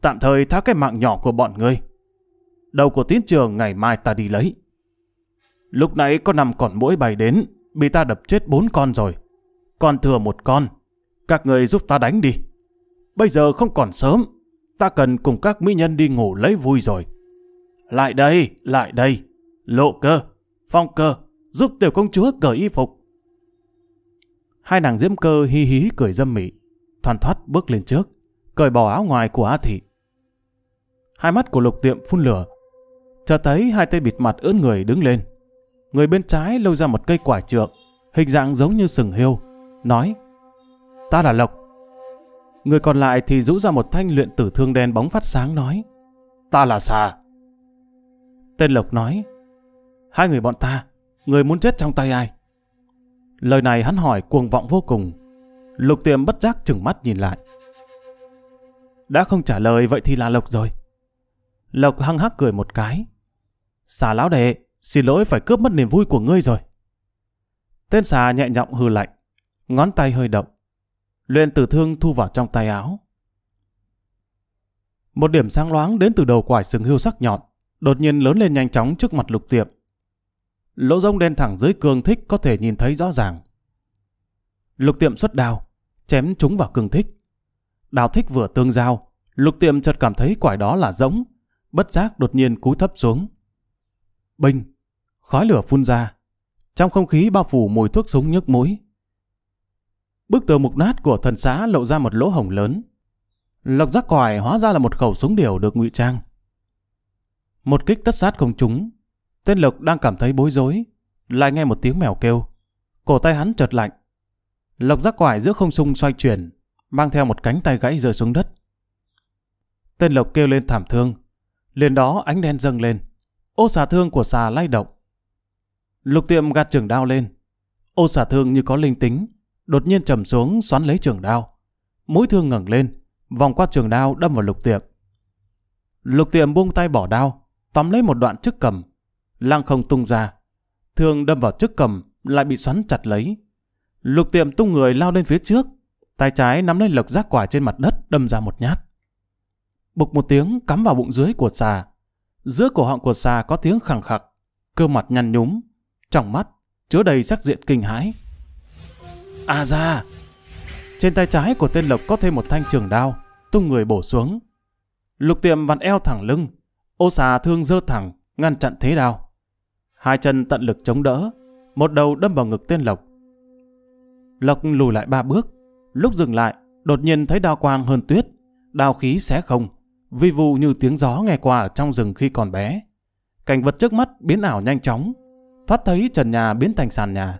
Tạm thời thá cái mạng nhỏ của bọn ngươi. Đầu của tiến trường ngày mai ta đi lấy. Lúc nãy có nằm còn mỗi bày đến, bị ta đập chết bốn con rồi. Còn thừa một con. Các người giúp ta đánh đi. Bây giờ không còn sớm. Ta cần cùng các mỹ nhân đi ngủ lấy vui rồi. Lại đây, lại đây. Lộ cơ, phong cơ, giúp tiểu công chúa cởi y phục. Hai nàng diễm cơ hi hí cười dâm mị. Thoàn thoát bước lên trước, cởi bỏ áo ngoài của A Thị. Hai mắt của lục tiệm phun lửa. Chợt thấy hai tay bịt mặt ướt người đứng lên, người bên trái lôi ra một cây quả trượng, hình dạng giống như sừng hiêu, nói Ta là Lộc. Người còn lại thì rũ ra một thanh luyện tử thương đen bóng phát sáng nói Ta là Xà. Tên Lộc nói Hai người bọn ta, người muốn chết trong tay ai? Lời này hắn hỏi cuồng vọng vô cùng. Lục tiệm bất giác chừng mắt nhìn lại. Đã không trả lời vậy thì là Lộc rồi. Lộc hăng hắc cười một cái. Xà lão đệ, Xin lỗi phải cướp mất niềm vui của ngươi rồi. Tên xà nhẹ nhọng hư lạnh, ngón tay hơi động. Luyện tử thương thu vào trong tay áo. Một điểm sáng loáng đến từ đầu quải sừng hưu sắc nhọn, đột nhiên lớn lên nhanh chóng trước mặt lục tiệm. Lỗ rông đen thẳng dưới cương thích có thể nhìn thấy rõ ràng. Lục tiệm xuất đào, chém chúng vào cương thích. Đào thích vừa tương giao, lục tiệm chợt cảm thấy quải đó là rỗng, bất giác đột nhiên cúi thấp xuống. Bình! khói lửa phun ra. Trong không khí bao phủ mùi thuốc súng nhức mũi. Bức tường mục nát của thần xã lộ ra một lỗ hổng lớn. Lộc giác còi hóa ra là một khẩu súng điều được ngụy trang. Một kích tất sát không trúng. Tên Lộc đang cảm thấy bối rối. Lại nghe một tiếng mèo kêu. Cổ tay hắn chợt lạnh. Lộc giác quải giữa không sung xoay chuyển, mang theo một cánh tay gãy rơi xuống đất. Tên Lộc kêu lên thảm thương. Liền đó ánh đen dâng lên. Ô xà thương của xà lay động. Lục tiệm gạt trường đao lên. Ô xả thương như có linh tính, đột nhiên trầm xuống xoắn lấy trường đao. Mũi thương ngẩng lên, vòng qua trường đao đâm vào lục tiệm. Lục tiệm buông tay bỏ đao, tóm lấy một đoạn chức cầm. Lăng không tung ra. Thương đâm vào chức cầm, lại bị xoắn chặt lấy. Lục tiệm tung người lao lên phía trước. Tay trái nắm lấy lộc rác quả trên mặt đất đâm ra một nhát. Bục một tiếng cắm vào bụng dưới của xà. Giữa cổ họng của xà có tiếng khẳng khặc, cơ mặt nhăn nhúm, trong mắt chứa đầy sắc diện kinh hãi. À ra! Trên tay trái của tên Lộc có thêm một thanh trường đao, tung người bổ xuống. Lục tiệm vặn eo thẳng lưng, ô xà thương dơ thẳng, ngăn chặn thế đao. Hai chân tận lực chống đỡ, một đầu đâm vào ngực tên Lộc. Lộc lùi lại ba bước, lúc dừng lại, đột nhiên thấy đao quang hơn tuyết, đao khí xé không, vi vu như tiếng gió nghe qua ở trong rừng khi còn bé. Cảnh vật trước mắt biến ảo nhanh chóng, thoát thấy trần nhà biến thành sàn nhà,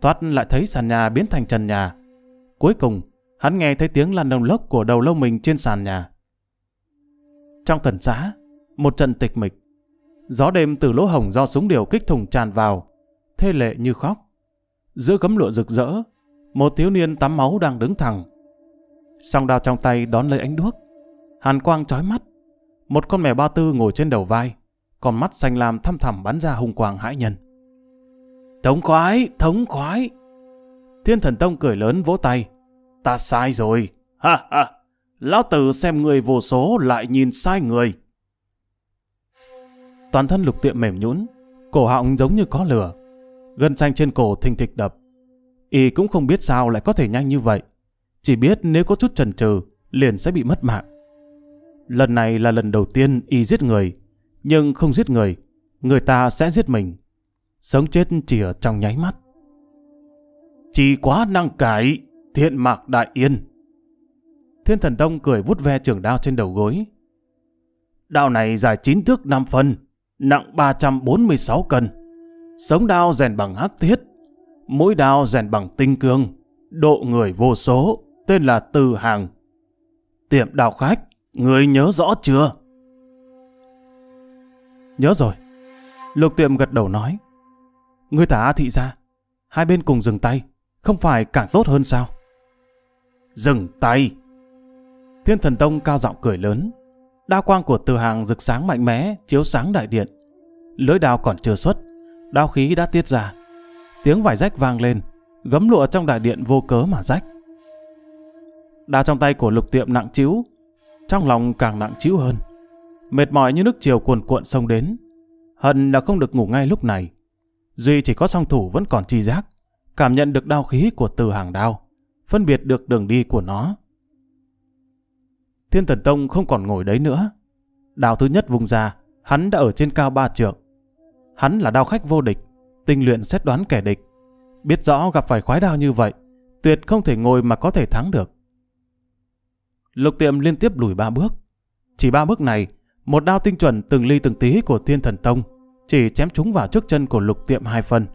thoát lại thấy sàn nhà biến thành trần nhà. Cuối cùng, hắn nghe thấy tiếng lăn đồng lốc của đầu lâu mình trên sàn nhà. Trong thần xã, một trận tịch mịch, gió đêm từ lỗ hồng do súng điều kích thùng tràn vào, thê lệ như khóc. Giữa gấm lụa rực rỡ, một thiếu niên tắm máu đang đứng thẳng. Song đao trong tay đón lấy ánh đuốc, hàn quang trói mắt. Một con mèo ba tư ngồi trên đầu vai, còn mắt xanh lam thăm thẳm bắn ra hung quang hãi nhân. Thống khoái, thống khoái. Thiên thần tông cười lớn vỗ tay. Ta sai rồi. Ha ha. Lão tử xem người vô số lại nhìn sai người. Toàn thân lục tiệm mềm nhũn, cổ họng giống như có lửa. Gân xanh trên cổ thình thịch đập. Y cũng không biết sao lại có thể nhanh như vậy. Chỉ biết nếu có chút chần chừ liền sẽ bị mất mạng. Lần này là lần đầu tiên Y giết người. Nhưng không giết người, người ta sẽ giết mình. Sống chết chỉ ở trong nháy mắt. Chỉ quá năng cải, thiện mạc đại yên. Thiên thần tông cười vút ve trường đao trên đầu gối. Đao này dài chín thước 5 phân, nặng 346 cân. Sống đao rèn bằng hắc thiết, mũi đao rèn bằng tinh cương, độ người vô số, tên là Từ Hàng. Tiệm đào khách, người nhớ rõ chưa? Nhớ rồi. Lục tiệm gật đầu nói người thả A Thị ra, hai bên cùng dừng tay, không phải càng tốt hơn sao? Dừng tay! Thiên thần tông cao giọng cười lớn, đao quang của từ hàng rực sáng mạnh mẽ, chiếu sáng đại điện. Lưỡi đao còn chưa xuất, đao khí đã tiết ra. Tiếng vải rách vang lên, gấm lụa trong đại điện vô cớ mà rách. Đao trong tay của lục tiệm nặng chiếu, trong lòng càng nặng chiếu hơn. Mệt mỏi như nước chiều cuồn cuộn sông đến. Hận là không được ngủ ngay lúc này. Duy chỉ có song thủ vẫn còn chi giác, cảm nhận được đau khí của từ hàng đao, phân biệt được đường đi của nó. Thiên Thần Tông không còn ngồi đấy nữa. Đào thứ nhất vùng ra, hắn đã ở trên cao ba trượng. Hắn là đao khách vô địch, tinh luyện xét đoán kẻ địch. Biết rõ gặp phải khoái đao như vậy, tuyệt không thể ngồi mà có thể thắng được. Lục tiệm liên tiếp lùi ba bước. Chỉ ba bước này, một đao tinh chuẩn từng ly từng tí của thiên thần tông chỉ chém chúng vào trước chân của lục tiệm hai phần.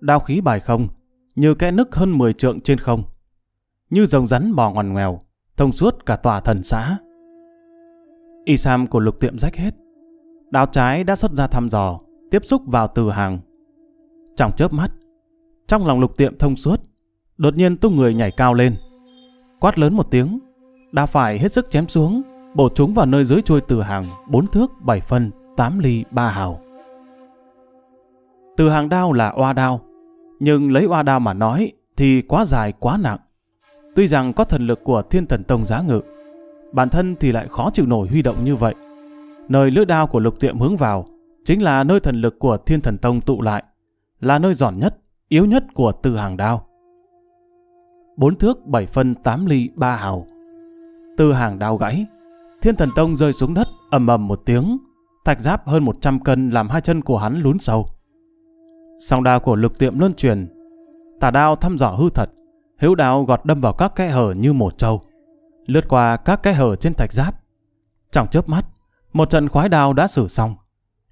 Đao khí bài không, như kẽ nứt hơn 10 trượng trên không. Như rồng rắn bò ngoằn ngoèo, thông suốt cả tòa thần xã. Y sam của lục tiệm rách hết. Đao trái đã xuất ra thăm dò, tiếp xúc vào từ hàng. Trong chớp mắt, trong lòng lục tiệm thông suốt, đột nhiên tung người nhảy cao lên. Quát lớn một tiếng, đa phải hết sức chém xuống, bổ chúng vào nơi dưới chui từ hàng bốn thước bảy phân 8 ly 3 hào. Từ hàng đao là oa đao, nhưng lấy oa đao mà nói thì quá dài quá nặng. Tuy rằng có thần lực của thiên thần tông giá ngự, bản thân thì lại khó chịu nổi huy động như vậy. Nơi lưỡi đao của lục tiệm hướng vào chính là nơi thần lực của thiên thần tông tụ lại, là nơi giòn nhất, yếu nhất của từ hàng đao. Bốn thước bảy phân tám ly ba hào. Từ hàng đao gãy, thiên thần tông rơi xuống đất ầm ầm một tiếng, thạch giáp hơn 100 cân làm hai chân của hắn lún sâu. Song đao của lực tiệm luân truyền, tà đao thăm dò hư thật, hữu đao gọt đâm vào các kẽ hở như một trâu, lướt qua các kẽ hở trên thạch giáp. Trong chớp mắt, một trận khoái đao đã xử xong.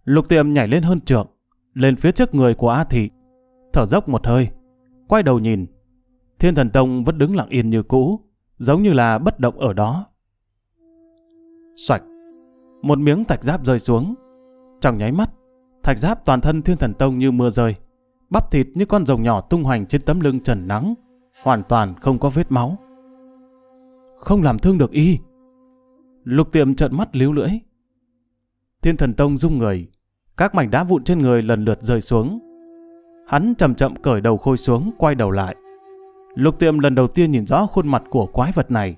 Lục tiệm nhảy lên hơn trượng, lên phía trước người của A Thị, thở dốc một hơi, quay đầu nhìn. Thiên thần tông vẫn đứng lặng yên như cũ, giống như là bất động ở đó. Xoạch! một miếng thạch giáp rơi xuống. Trong nháy mắt, thạch giáp toàn thân thiên thần tông như mưa rơi, bắp thịt như con rồng nhỏ tung hoành trên tấm lưng trần nắng, hoàn toàn không có vết máu. Không làm thương được y. Lục tiệm trợn mắt líu lưỡi. Thiên thần tông rung người, các mảnh đá vụn trên người lần lượt rơi xuống. Hắn chậm chậm cởi đầu khôi xuống, quay đầu lại. Lục tiệm lần đầu tiên nhìn rõ khuôn mặt của quái vật này.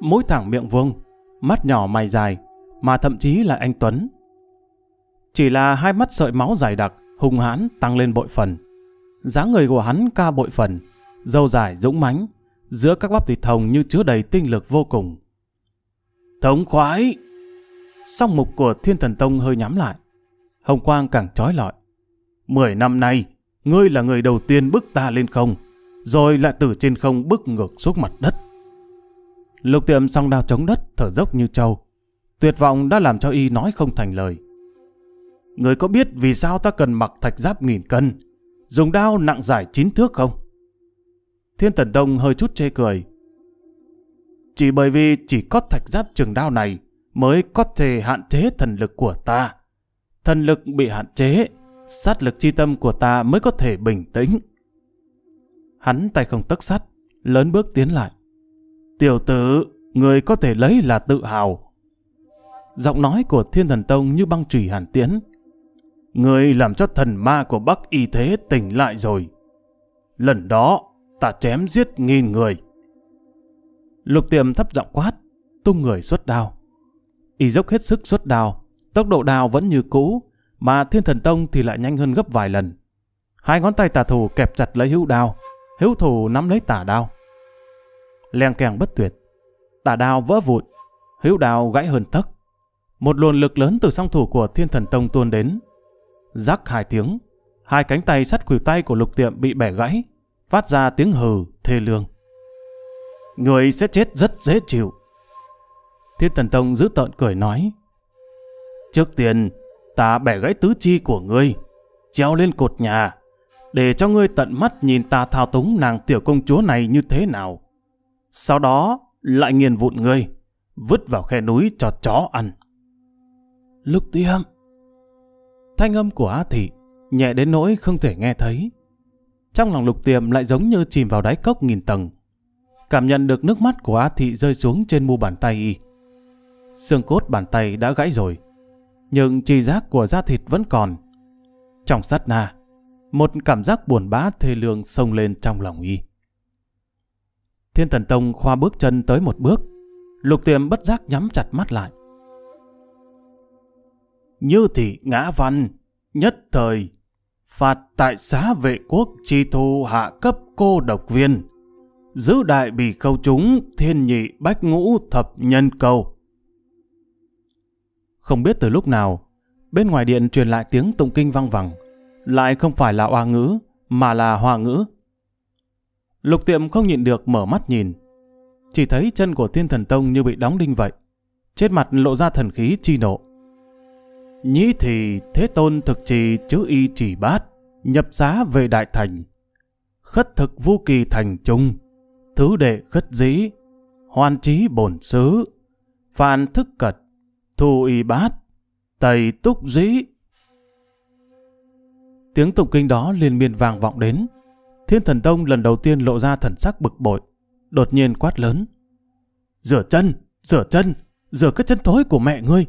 Mũi thẳng miệng vuông, mắt nhỏ mày dài, mà thậm chí là anh Tuấn. Chỉ là hai mắt sợi máu dài đặc, hung hãn tăng lên bội phần. dáng người của hắn ca bội phần, dâu dài dũng mãnh, giữa các bắp thịt hồng như chứa đầy tinh lực vô cùng. Thống khoái! Song mục của Thiên Thần Tông hơi nhắm lại. Hồng quang càng trói lọi. Mười năm nay, ngươi là người đầu tiên bước ta lên không, rồi lại từ trên không bước ngược xuống mặt đất. Lục tiệm song đao chống đất, thở dốc như trâu. Tuyệt vọng đã làm cho y nói không thành lời. Người có biết vì sao ta cần mặc thạch giáp nghìn cân, dùng đao nặng dài chín thước không? Thiên Tần Đông hơi chút chê cười. Chỉ bởi vì chỉ có thạch giáp trường đao này mới có thể hạn chế thần lực của ta. Thần lực bị hạn chế, sát lực chi tâm của ta mới có thể bình tĩnh. Hắn tay không tất sắt, lớn bước tiến lại. Tiểu tử, người có thể lấy là tự hào, giọng nói của thiên thần tông như băng chùy hàn tiễn. Người làm cho thần ma của Bắc Y Thế tỉnh lại rồi. Lần đó, ta chém giết nghìn người. Lục tiềm thấp giọng quát, tung người xuất đao. Y dốc hết sức xuất đao, tốc độ đao vẫn như cũ, mà thiên thần tông thì lại nhanh hơn gấp vài lần. Hai ngón tay tà thủ kẹp chặt lấy hữu đao, hữu thủ nắm lấy tả đao. Leng kèng bất tuyệt, tả đao vỡ vụn, hữu đao gãy hơn tấc một luồng lực lớn từ song thủ của thiên thần tông tuôn đến. Rắc hai tiếng, hai cánh tay sắt khuỷu tay của lục tiệm bị bẻ gãy, phát ra tiếng hừ, thê lương. Người sẽ chết rất dễ chịu. Thiên thần tông giữ tợn cười nói. Trước tiên, ta bẻ gãy tứ chi của ngươi, treo lên cột nhà, để cho ngươi tận mắt nhìn ta thao túng nàng tiểu công chúa này như thế nào. Sau đó, lại nghiền vụn ngươi, vứt vào khe núi cho chó ăn. Lúc tiêm. Thanh âm của A Thị nhẹ đến nỗi không thể nghe thấy. Trong lòng lục tiệm lại giống như chìm vào đáy cốc nghìn tầng. Cảm nhận được nước mắt của A Thị rơi xuống trên mu bàn tay y. Xương cốt bàn tay đã gãy rồi, nhưng trì giác của da thịt vẫn còn. Trong sát na, một cảm giác buồn bã thê lương sông lên trong lòng y. Thiên Thần Tông khoa bước chân tới một bước, lục tiệm bất giác nhắm chặt mắt lại như thị ngã văn, nhất thời, phạt tại xá vệ quốc chi thu hạ cấp cô độc viên, giữ đại bị khâu chúng thiên nhị bách ngũ thập nhân cầu. Không biết từ lúc nào, bên ngoài điện truyền lại tiếng tụng kinh vang vẳng, lại không phải là oa ngữ, mà là hoa ngữ. Lục tiệm không nhịn được mở mắt nhìn, chỉ thấy chân của thiên thần tông như bị đóng đinh vậy, chết mặt lộ ra thần khí chi nộ. Nhĩ thì Thế Tôn thực trì chữ y chỉ bát, nhập xá về đại thành. Khất thực vô kỳ thành trung, thứ đệ khất dĩ, hoàn trí bổn xứ, phan thức cật, thu y bát, tầy túc dĩ. Tiếng tụng kinh đó liên miên vàng vọng đến. Thiên thần tông lần đầu tiên lộ ra thần sắc bực bội, đột nhiên quát lớn. Rửa chân, rửa chân, rửa cái chân thối của mẹ ngươi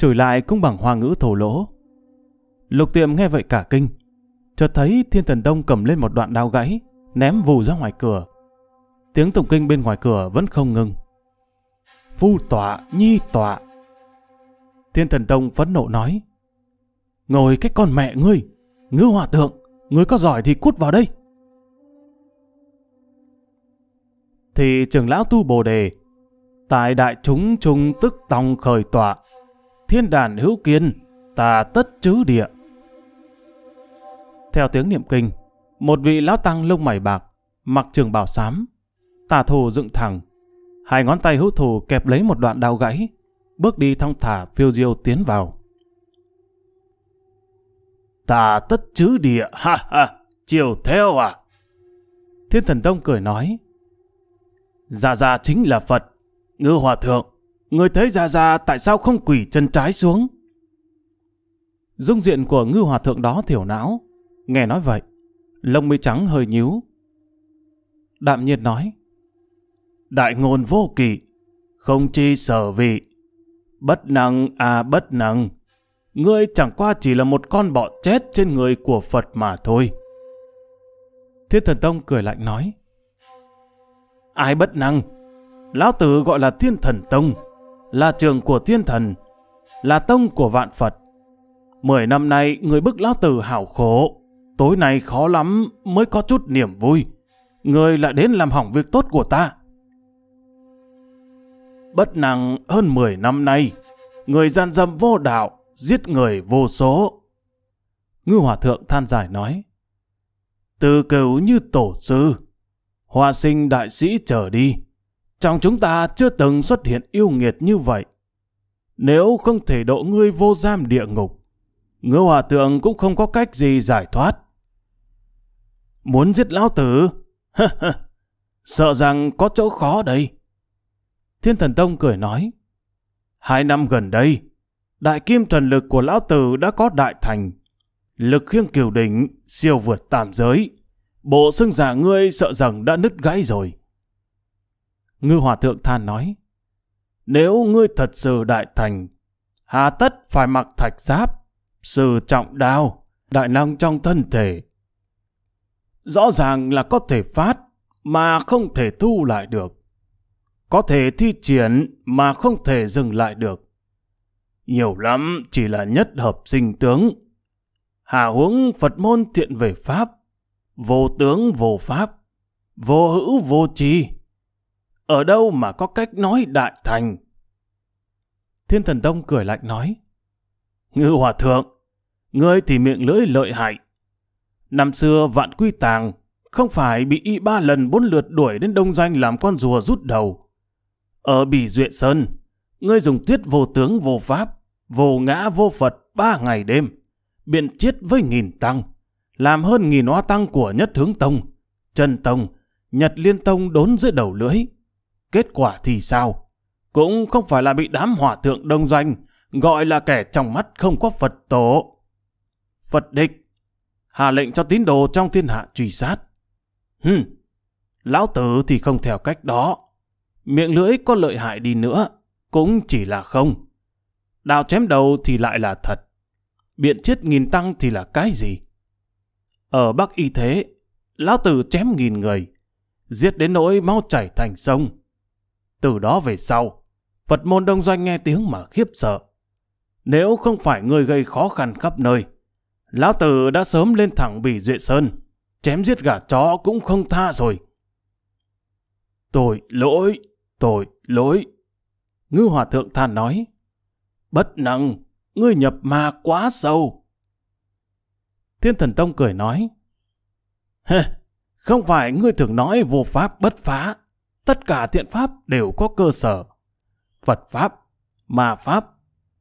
chửi lại cũng bằng hoa ngữ thổ lỗ. Lục tiệm nghe vậy cả kinh, chợt thấy thiên thần tông cầm lên một đoạn đao gãy, ném vù ra ngoài cửa. Tiếng tụng kinh bên ngoài cửa vẫn không ngừng. Phu tọa, nhi tọa. Thiên thần tông phẫn nộ nói, ngồi cái con mẹ ngươi, ngư hòa thượng, ngươi có giỏi thì cút vào đây. Thì trưởng lão tu bồ đề, tại đại chúng trung tức tòng khởi tọa, thiên đàn hữu kiên, tà tất chữ địa. Theo tiếng niệm kinh, một vị lão tăng lông mày bạc, mặc trường bào xám, tà thù dựng thẳng, hai ngón tay hữu thù kẹp lấy một đoạn đao gãy, bước đi thong thả phiêu diêu tiến vào. Tà tất chữ địa, ha ha, chiều theo à? Thiên thần tông cười nói, Dạ dạ chính là Phật, ngư hòa thượng, Người thấy già già tại sao không quỷ chân trái xuống? Dung diện của ngư hòa thượng đó thiểu não. Nghe nói vậy, lông mi trắng hơi nhíu. Đạm nhiên nói. Đại ngôn vô kỳ không chi sở vị. Bất năng à bất năng. Ngươi chẳng qua chỉ là một con bọ chết trên người của Phật mà thôi. Thiết thần tông cười lạnh nói. Ai bất năng? Lão tử gọi là thiên thần tông là trường của thiên thần, là tông của vạn Phật. Mười năm nay người bức lão tử hảo khổ, tối nay khó lắm mới có chút niềm vui. Người lại đến làm hỏng việc tốt của ta. Bất năng hơn 10 năm nay, người gian dâm vô đạo, giết người vô số. Ngư Hòa Thượng than giải nói, Từ cứu như tổ sư, hòa sinh đại sĩ trở đi, trong chúng ta chưa từng xuất hiện yêu nghiệt như vậy. Nếu không thể độ ngươi vô giam địa ngục, ngưu hòa thượng cũng không có cách gì giải thoát. Muốn giết lão tử? Sợ rằng có chỗ khó đây. Thiên thần tông cười nói. Hai năm gần đây, đại kim thần lực của lão tử đã có đại thành. Lực khiêng kiều đỉnh siêu vượt tam giới. Bộ xương giả ngươi sợ rằng đã nứt gãy rồi. Ngư Hòa Thượng than nói, Nếu ngươi thật sự đại thành, hà tất phải mặc thạch giáp, sự trọng đao, đại năng trong thân thể. Rõ ràng là có thể phát, mà không thể thu lại được. Có thể thi triển mà không thể dừng lại được. Nhiều lắm chỉ là nhất hợp sinh tướng. Hà huống Phật môn thiện về Pháp, vô tướng vô Pháp, vô hữu vô trì ở đâu mà có cách nói đại thành? Thiên thần tông cười lạnh nói, Ngư hòa thượng, ngươi thì miệng lưỡi lợi hại. Năm xưa vạn quy tàng, không phải bị y ba lần bốn lượt đuổi đến đông doanh làm con rùa rút đầu. Ở Bỉ Duệ Sơn, ngươi dùng tuyết vô tướng vô pháp, vô ngã vô Phật ba ngày đêm, biện chiết với nghìn tăng, làm hơn nghìn oa tăng của nhất hướng tông, Trần tông, nhật liên tông đốn giữa đầu lưỡi, Kết quả thì sao? Cũng không phải là bị đám hỏa thượng đông doanh, gọi là kẻ trong mắt không có Phật tổ. Phật địch, hạ lệnh cho tín đồ trong thiên hạ truy sát. Hừm, lão tử thì không theo cách đó. Miệng lưỡi có lợi hại đi nữa, cũng chỉ là không. Đào chém đầu thì lại là thật. Biện chết nghìn tăng thì là cái gì? Ở Bắc Y thế, lão tử chém nghìn người, giết đến nỗi máu chảy thành sông. Từ đó về sau, Phật môn đông doanh nghe tiếng mà khiếp sợ. Nếu không phải người gây khó khăn khắp nơi, Lão Tử đã sớm lên thẳng bỉ Duệ Sơn, chém giết gà chó cũng không tha rồi. Tội lỗi, tội lỗi. Ngư Hòa Thượng than nói, bất năng, ngươi nhập ma quá sâu. Thiên Thần Tông cười nói, Không phải ngươi thường nói vô pháp bất phá, Tất cả thiện pháp đều có cơ sở. Phật pháp, ma pháp,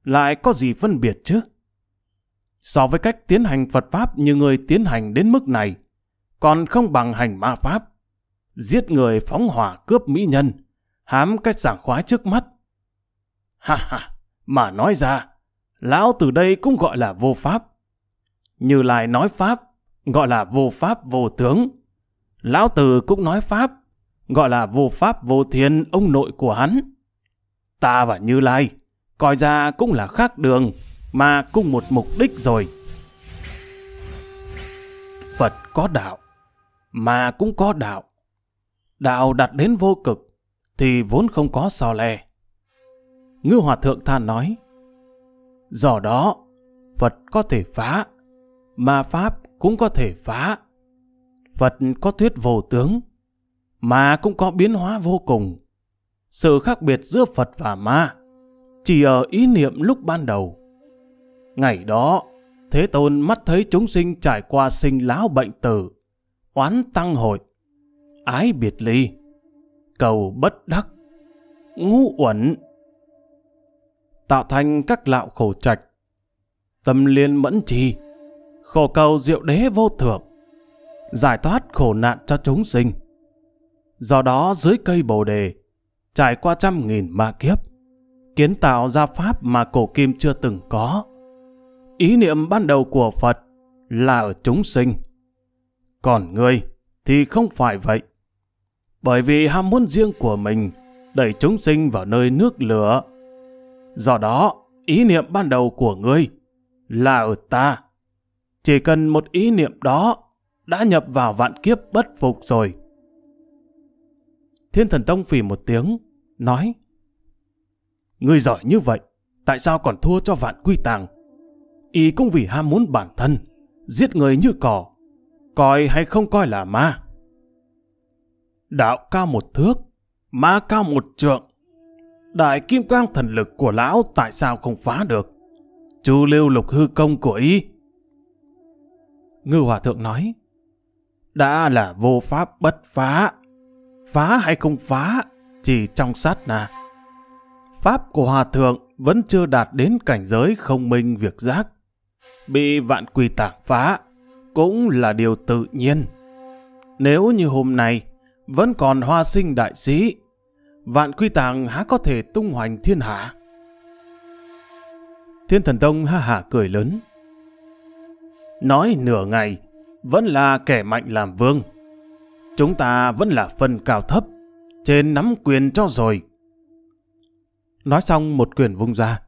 lại có gì phân biệt chứ? So với cách tiến hành Phật pháp như người tiến hành đến mức này, còn không bằng hành ma pháp. Giết người phóng hỏa cướp mỹ nhân, hám cách giảng khoái trước mắt. Ha ha, mà nói ra, lão từ đây cũng gọi là vô pháp. Như lại nói pháp, gọi là vô pháp vô tướng. Lão từ cũng nói pháp, gọi là vô pháp vô thiên ông nội của hắn. Ta và Như Lai, coi ra cũng là khác đường, mà cùng một mục đích rồi. Phật có đạo, mà cũng có đạo. Đạo đặt đến vô cực, thì vốn không có so le. Ngư Hòa Thượng than nói, Do đó, Phật có thể phá, mà Pháp cũng có thể phá. Phật có thuyết vô tướng, mà cũng có biến hóa vô cùng. Sự khác biệt giữa Phật và ma chỉ ở ý niệm lúc ban đầu. Ngày đó, Thế Tôn mắt thấy chúng sinh trải qua sinh lão bệnh tử, oán tăng hội, ái biệt ly, cầu bất đắc, ngũ uẩn, tạo thành các lạo khổ trạch, tâm liên mẫn trì, khổ cầu diệu đế vô thượng, giải thoát khổ nạn cho chúng sinh. Do đó dưới cây bồ đề, trải qua trăm nghìn ma kiếp, kiến tạo ra pháp mà cổ kim chưa từng có. Ý niệm ban đầu của Phật là ở chúng sinh. Còn ngươi thì không phải vậy. Bởi vì ham muốn riêng của mình đẩy chúng sinh vào nơi nước lửa. Do đó, ý niệm ban đầu của ngươi là ở ta. Chỉ cần một ý niệm đó đã nhập vào vạn kiếp bất phục rồi. Thiên Thần Tông phì một tiếng, nói người giỏi như vậy, tại sao còn thua cho vạn quy tàng? Y cũng vì ham muốn bản thân, giết người như cỏ, coi hay không coi là ma. Đạo cao một thước, ma cao một trượng. Đại kim quang thần lực của lão tại sao không phá được? Chu lưu lục hư công của y. Ngư Hòa Thượng nói, đã là vô pháp bất phá, phá hay không phá, chỉ trong sát na. Pháp của Hòa Thượng vẫn chưa đạt đến cảnh giới không minh việc giác. Bị vạn quỳ tạc phá cũng là điều tự nhiên. Nếu như hôm nay vẫn còn hoa sinh đại sĩ, vạn quy tàng há có thể tung hoành thiên hạ. Thiên thần tông ha hả cười lớn. Nói nửa ngày, vẫn là kẻ mạnh làm vương. Chúng ta vẫn là phần cao thấp, trên nắm quyền cho rồi. Nói xong một quyền vung ra.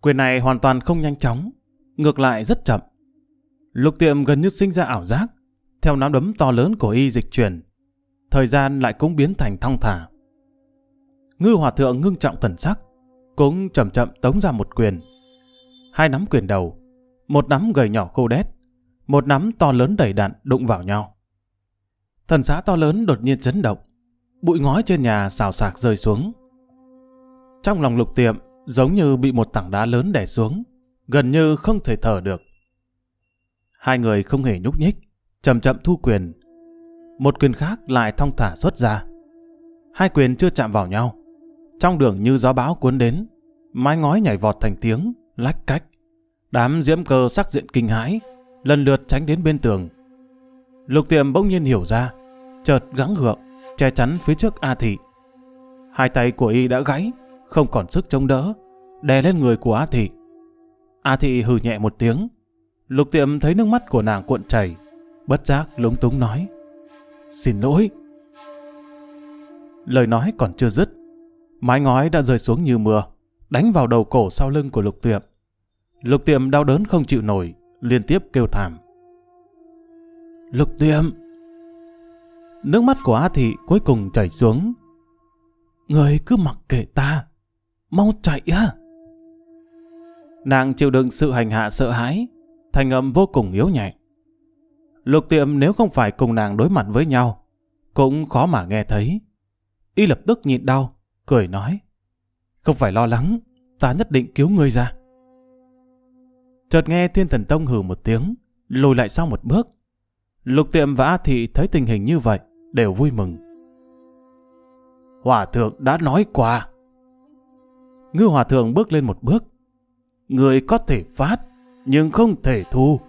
Quyền này hoàn toàn không nhanh chóng, ngược lại rất chậm. Lục tiệm gần như sinh ra ảo giác, theo nắm đấm to lớn của y dịch chuyển. Thời gian lại cũng biến thành thong thả. Ngư hòa thượng ngưng trọng thần sắc, cũng chậm chậm tống ra một quyền. Hai nắm quyền đầu, một nắm gầy nhỏ khô đét, một nắm to lớn đầy đạn đụng vào nhau. Thần xã to lớn đột nhiên chấn động. Bụi ngói trên nhà xào xạc rơi xuống. Trong lòng lục tiệm, giống như bị một tảng đá lớn đè xuống, gần như không thể thở được. Hai người không hề nhúc nhích, chậm chậm thu quyền. Một quyền khác lại thong thả xuất ra. Hai quyền chưa chạm vào nhau. Trong đường như gió bão cuốn đến, mái ngói nhảy vọt thành tiếng, lách cách. Đám diễm cơ sắc diện kinh hãi, lần lượt tránh đến bên tường, Lục tiệm bỗng nhiên hiểu ra, chợt gắng gượng, che chắn phía trước A Thị. Hai tay của y đã gãy, không còn sức chống đỡ, đè lên người của A Thị. A Thị hừ nhẹ một tiếng, lục tiệm thấy nước mắt của nàng cuộn chảy, bất giác lúng túng nói. Xin lỗi. Lời nói còn chưa dứt, mái ngói đã rơi xuống như mưa, đánh vào đầu cổ sau lưng của lục tiệm. Lục tiệm đau đớn không chịu nổi, liên tiếp kêu thảm. Lục tiệm! Nước mắt của A Thị cuối cùng chảy xuống. Người cứ mặc kệ ta, mau chạy á! Nàng chịu đựng sự hành hạ sợ hãi, thành âm vô cùng yếu nhẹ. Lục tiệm nếu không phải cùng nàng đối mặt với nhau, cũng khó mà nghe thấy. Y lập tức nhịn đau, cười nói. Không phải lo lắng, ta nhất định cứu người ra. Chợt nghe thiên thần tông hừ một tiếng, lùi lại sau một bước, Lục tiệm và A Thị thấy tình hình như vậy, đều vui mừng. Hòa thượng đã nói qua. Ngư hòa thượng bước lên một bước. Người có thể phát, nhưng không thể thu.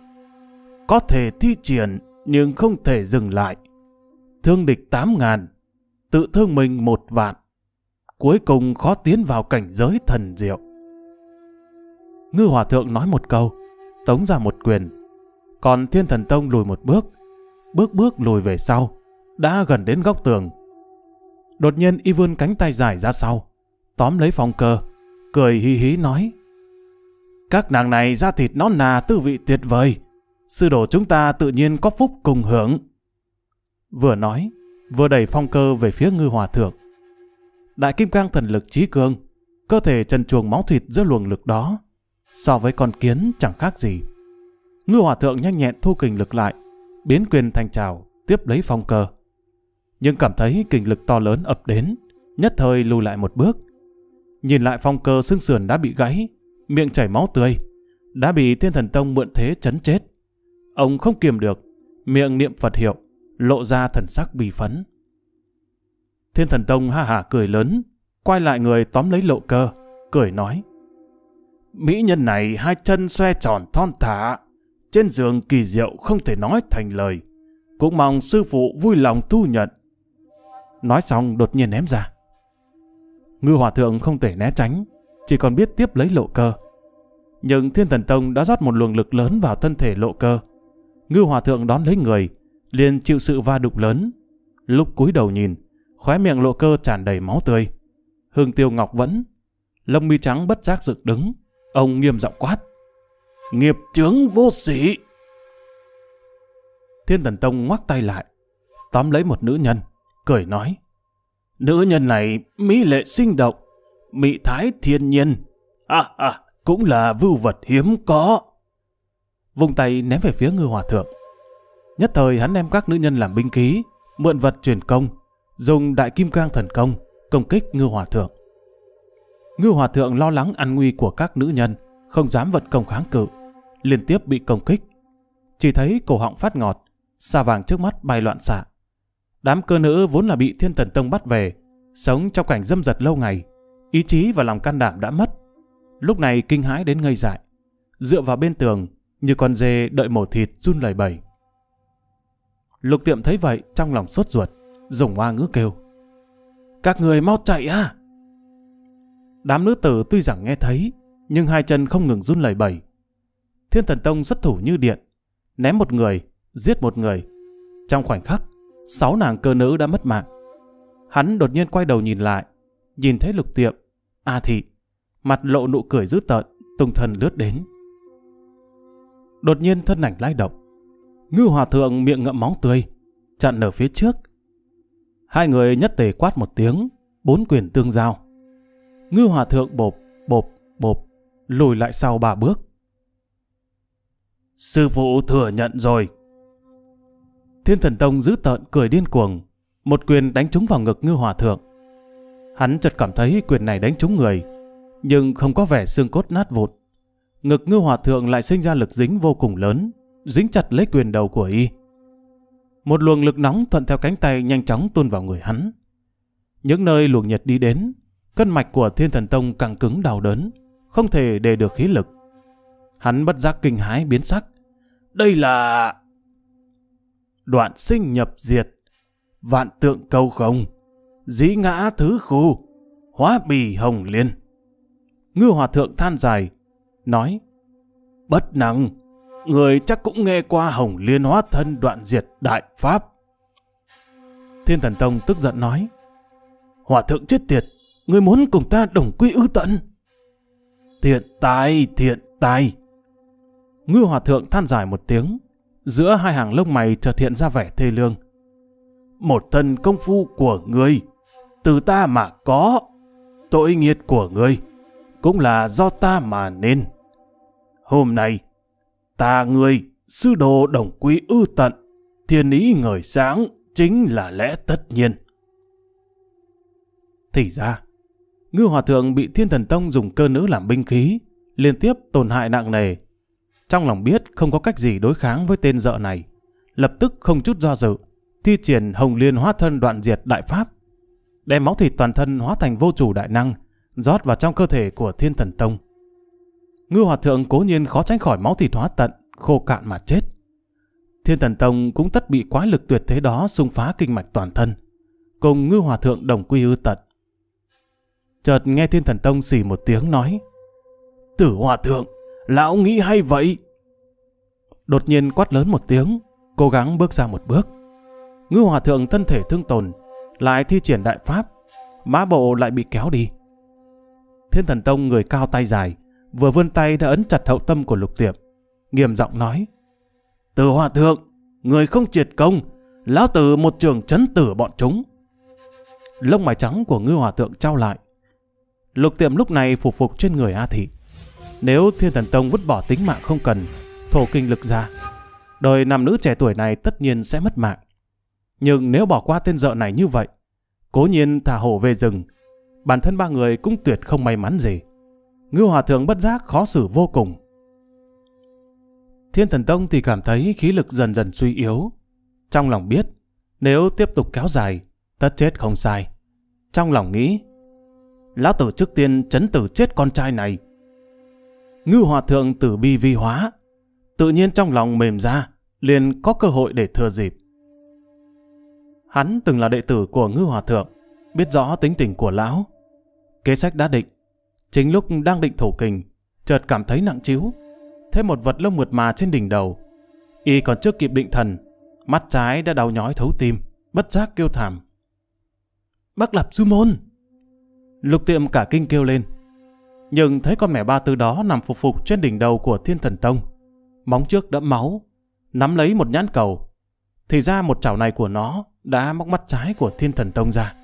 Có thể thi triển, nhưng không thể dừng lại. Thương địch tám ngàn, tự thương mình một vạn. Cuối cùng khó tiến vào cảnh giới thần diệu. Ngư hòa thượng nói một câu, tống ra một quyền. Còn thiên thần tông lùi một bước, bước bước lùi về sau, đã gần đến góc tường. Đột nhiên y vươn cánh tay dài ra sau, tóm lấy phong cơ, cười hí hí nói. Các nàng này ra thịt nó nà tư vị tuyệt vời, sư đồ chúng ta tự nhiên có phúc cùng hưởng. Vừa nói, vừa đẩy phong cơ về phía ngư hòa thượng. Đại kim cang thần lực trí cương, cơ thể trần chuồng máu thịt giữa luồng lực đó, so với con kiến chẳng khác gì. Ngư hòa thượng nhanh nhẹn thu kình lực lại, biến quyền thành trào, tiếp lấy phong cơ Nhưng cảm thấy kinh lực to lớn ập đến, nhất thời lùi lại một bước. Nhìn lại phong cơ xương sườn đã bị gãy, miệng chảy máu tươi, đã bị thiên thần tông mượn thế chấn chết. Ông không kiềm được, miệng niệm Phật hiệu, lộ ra thần sắc bì phấn. Thiên thần tông ha hả cười lớn, quay lại người tóm lấy lộ cơ, cười nói. Mỹ nhân này hai chân xoe tròn thon thả, trên giường kỳ diệu không thể nói thành lời. Cũng mong sư phụ vui lòng thu nhận. Nói xong đột nhiên ném ra. Ngư hòa thượng không thể né tránh, chỉ còn biết tiếp lấy lộ cơ. Nhưng thiên thần tông đã rót một luồng lực lớn vào thân thể lộ cơ. Ngư hòa thượng đón lấy người, liền chịu sự va đục lớn. Lúc cúi đầu nhìn, khóe miệng lộ cơ tràn đầy máu tươi. Hương tiêu ngọc vẫn, lông mi trắng bất giác dựng đứng. Ông nghiêm giọng quát. Nghiệp chướng vô sĩ, Thiên Thần Tông ngoắc tay lại, tóm lấy một nữ nhân, cười nói. Nữ nhân này mỹ lệ sinh động, mỹ thái thiên nhiên. À à, cũng là vưu vật hiếm có. Vùng tay ném về phía ngư hòa thượng. Nhất thời hắn đem các nữ nhân làm binh khí, mượn vật truyền công, dùng đại kim cang thần công, công kích ngư hòa thượng. Ngư hòa thượng lo lắng an nguy của các nữ nhân, không dám vận công kháng cự, liên tiếp bị công kích. Chỉ thấy cổ họng phát ngọt, sa vàng trước mắt bay loạn xạ. Đám cơ nữ vốn là bị thiên thần tông bắt về, sống trong cảnh dâm dật lâu ngày, ý chí và lòng can đảm đã mất. Lúc này kinh hãi đến ngây dại, dựa vào bên tường như con dê đợi mổ thịt run lẩy bẩy. Lục tiệm thấy vậy trong lòng sốt ruột, dùng hoa ngữ kêu. Các người mau chạy à! Đám nữ tử tuy rằng nghe thấy, nhưng hai chân không ngừng run lẩy bẩy, Thiên Thần Tông xuất thủ như điện, ném một người, giết một người. Trong khoảnh khắc, sáu nàng cơ nữ đã mất mạng. Hắn đột nhiên quay đầu nhìn lại, nhìn thấy lục tiệm, A Thị, mặt lộ nụ cười dữ tợn, tùng thần lướt đến. Đột nhiên thân ảnh lay động, ngư hòa thượng miệng ngậm máu tươi, chặn ở phía trước. Hai người nhất tề quát một tiếng, bốn quyền tương giao. Ngư hòa thượng bộp, bộp, bộp, lùi lại sau ba bước. Sư phụ thừa nhận rồi. Thiên thần tông giữ tợn cười điên cuồng. Một quyền đánh trúng vào ngực ngư hòa thượng. Hắn chợt cảm thấy quyền này đánh trúng người. Nhưng không có vẻ xương cốt nát vụt. Ngực ngư hòa thượng lại sinh ra lực dính vô cùng lớn. Dính chặt lấy quyền đầu của y. Một luồng lực nóng thuận theo cánh tay nhanh chóng tuôn vào người hắn. Những nơi luồng nhiệt đi đến, cân mạch của thiên thần tông càng cứng đau đớn, không thể để được khí lực. Hắn bất giác kinh hãi biến sắc, đây là... Đoạn sinh nhập diệt, vạn tượng câu không, dĩ ngã thứ khu, hóa bì hồng liên. Ngư hòa thượng than dài, nói, bất năng, người chắc cũng nghe qua hồng liên hóa thân đoạn diệt đại pháp. Thiên Thần Tông tức giận nói, Hòa thượng chết tiệt, người muốn cùng ta đồng quy ư tận. Thiện tai thiện tai Ngư Hòa Thượng than dài một tiếng, giữa hai hàng lông mày chợt hiện ra vẻ thê lương. Một thân công phu của ngươi, từ ta mà có, tội nghiệt của ngươi, cũng là do ta mà nên. Hôm nay, ta ngươi, sư đồ đồng quý ư tận, thiên ý ngời sáng chính là lẽ tất nhiên. Thì ra, Ngư Hòa Thượng bị Thiên Thần Tông dùng cơ nữ làm binh khí, liên tiếp tổn hại nặng nề trong lòng biết không có cách gì đối kháng với tên dợ này. Lập tức không chút do dự, thi triển hồng liên hóa thân đoạn diệt đại pháp. Đem máu thịt toàn thân hóa thành vô chủ đại năng, rót vào trong cơ thể của thiên thần tông. Ngư hòa thượng cố nhiên khó tránh khỏi máu thịt hóa tận, khô cạn mà chết. Thiên thần tông cũng tất bị quái lực tuyệt thế đó xung phá kinh mạch toàn thân, cùng ngư hòa thượng đồng quy ư tật. Chợt nghe thiên thần tông xì một tiếng nói, Tử hòa thượng, Lão nghĩ hay vậy? Đột nhiên quát lớn một tiếng, cố gắng bước ra một bước. Ngư hòa thượng thân thể thương tồn, lại thi triển đại pháp, mã bộ lại bị kéo đi. Thiên thần tông người cao tay dài, vừa vươn tay đã ấn chặt hậu tâm của lục tiệp, nghiêm giọng nói. Từ hòa thượng, người không triệt công, lão tử một trường chấn tử bọn chúng. Lông mày trắng của ngư hòa thượng trao lại. Lục tiệm lúc này phục phục trên người A Thị. Nếu Thiên Thần Tông vứt bỏ tính mạng không cần, thổ kinh lực ra, đời nam nữ trẻ tuổi này tất nhiên sẽ mất mạng. Nhưng nếu bỏ qua tên dợ này như vậy, cố nhiên thả hổ về rừng, bản thân ba người cũng tuyệt không may mắn gì. ngưu Hòa Thượng bất giác khó xử vô cùng. Thiên Thần Tông thì cảm thấy khí lực dần dần suy yếu. Trong lòng biết, nếu tiếp tục kéo dài, tất chết không sai. Trong lòng nghĩ, lão tử trước tiên chấn tử chết con trai này, ngư hòa thượng tử bi vi hóa, tự nhiên trong lòng mềm ra, liền có cơ hội để thừa dịp. Hắn từng là đệ tử của ngư hòa thượng, biết rõ tính tình của lão. Kế sách đã định, chính lúc đang định thổ kình, chợt cảm thấy nặng chiếu, thêm một vật lông mượt mà trên đỉnh đầu. Y còn chưa kịp định thần, mắt trái đã đau nhói thấu tim, bất giác kêu thảm. Bác lập Du Môn! Lục tiệm cả kinh kêu lên, nhưng thấy con mẹ ba tư đó nằm phục phục trên đỉnh đầu của thiên thần tông. Móng trước đẫm máu, nắm lấy một nhãn cầu. Thì ra một chảo này của nó đã móc mắt trái của thiên thần tông ra.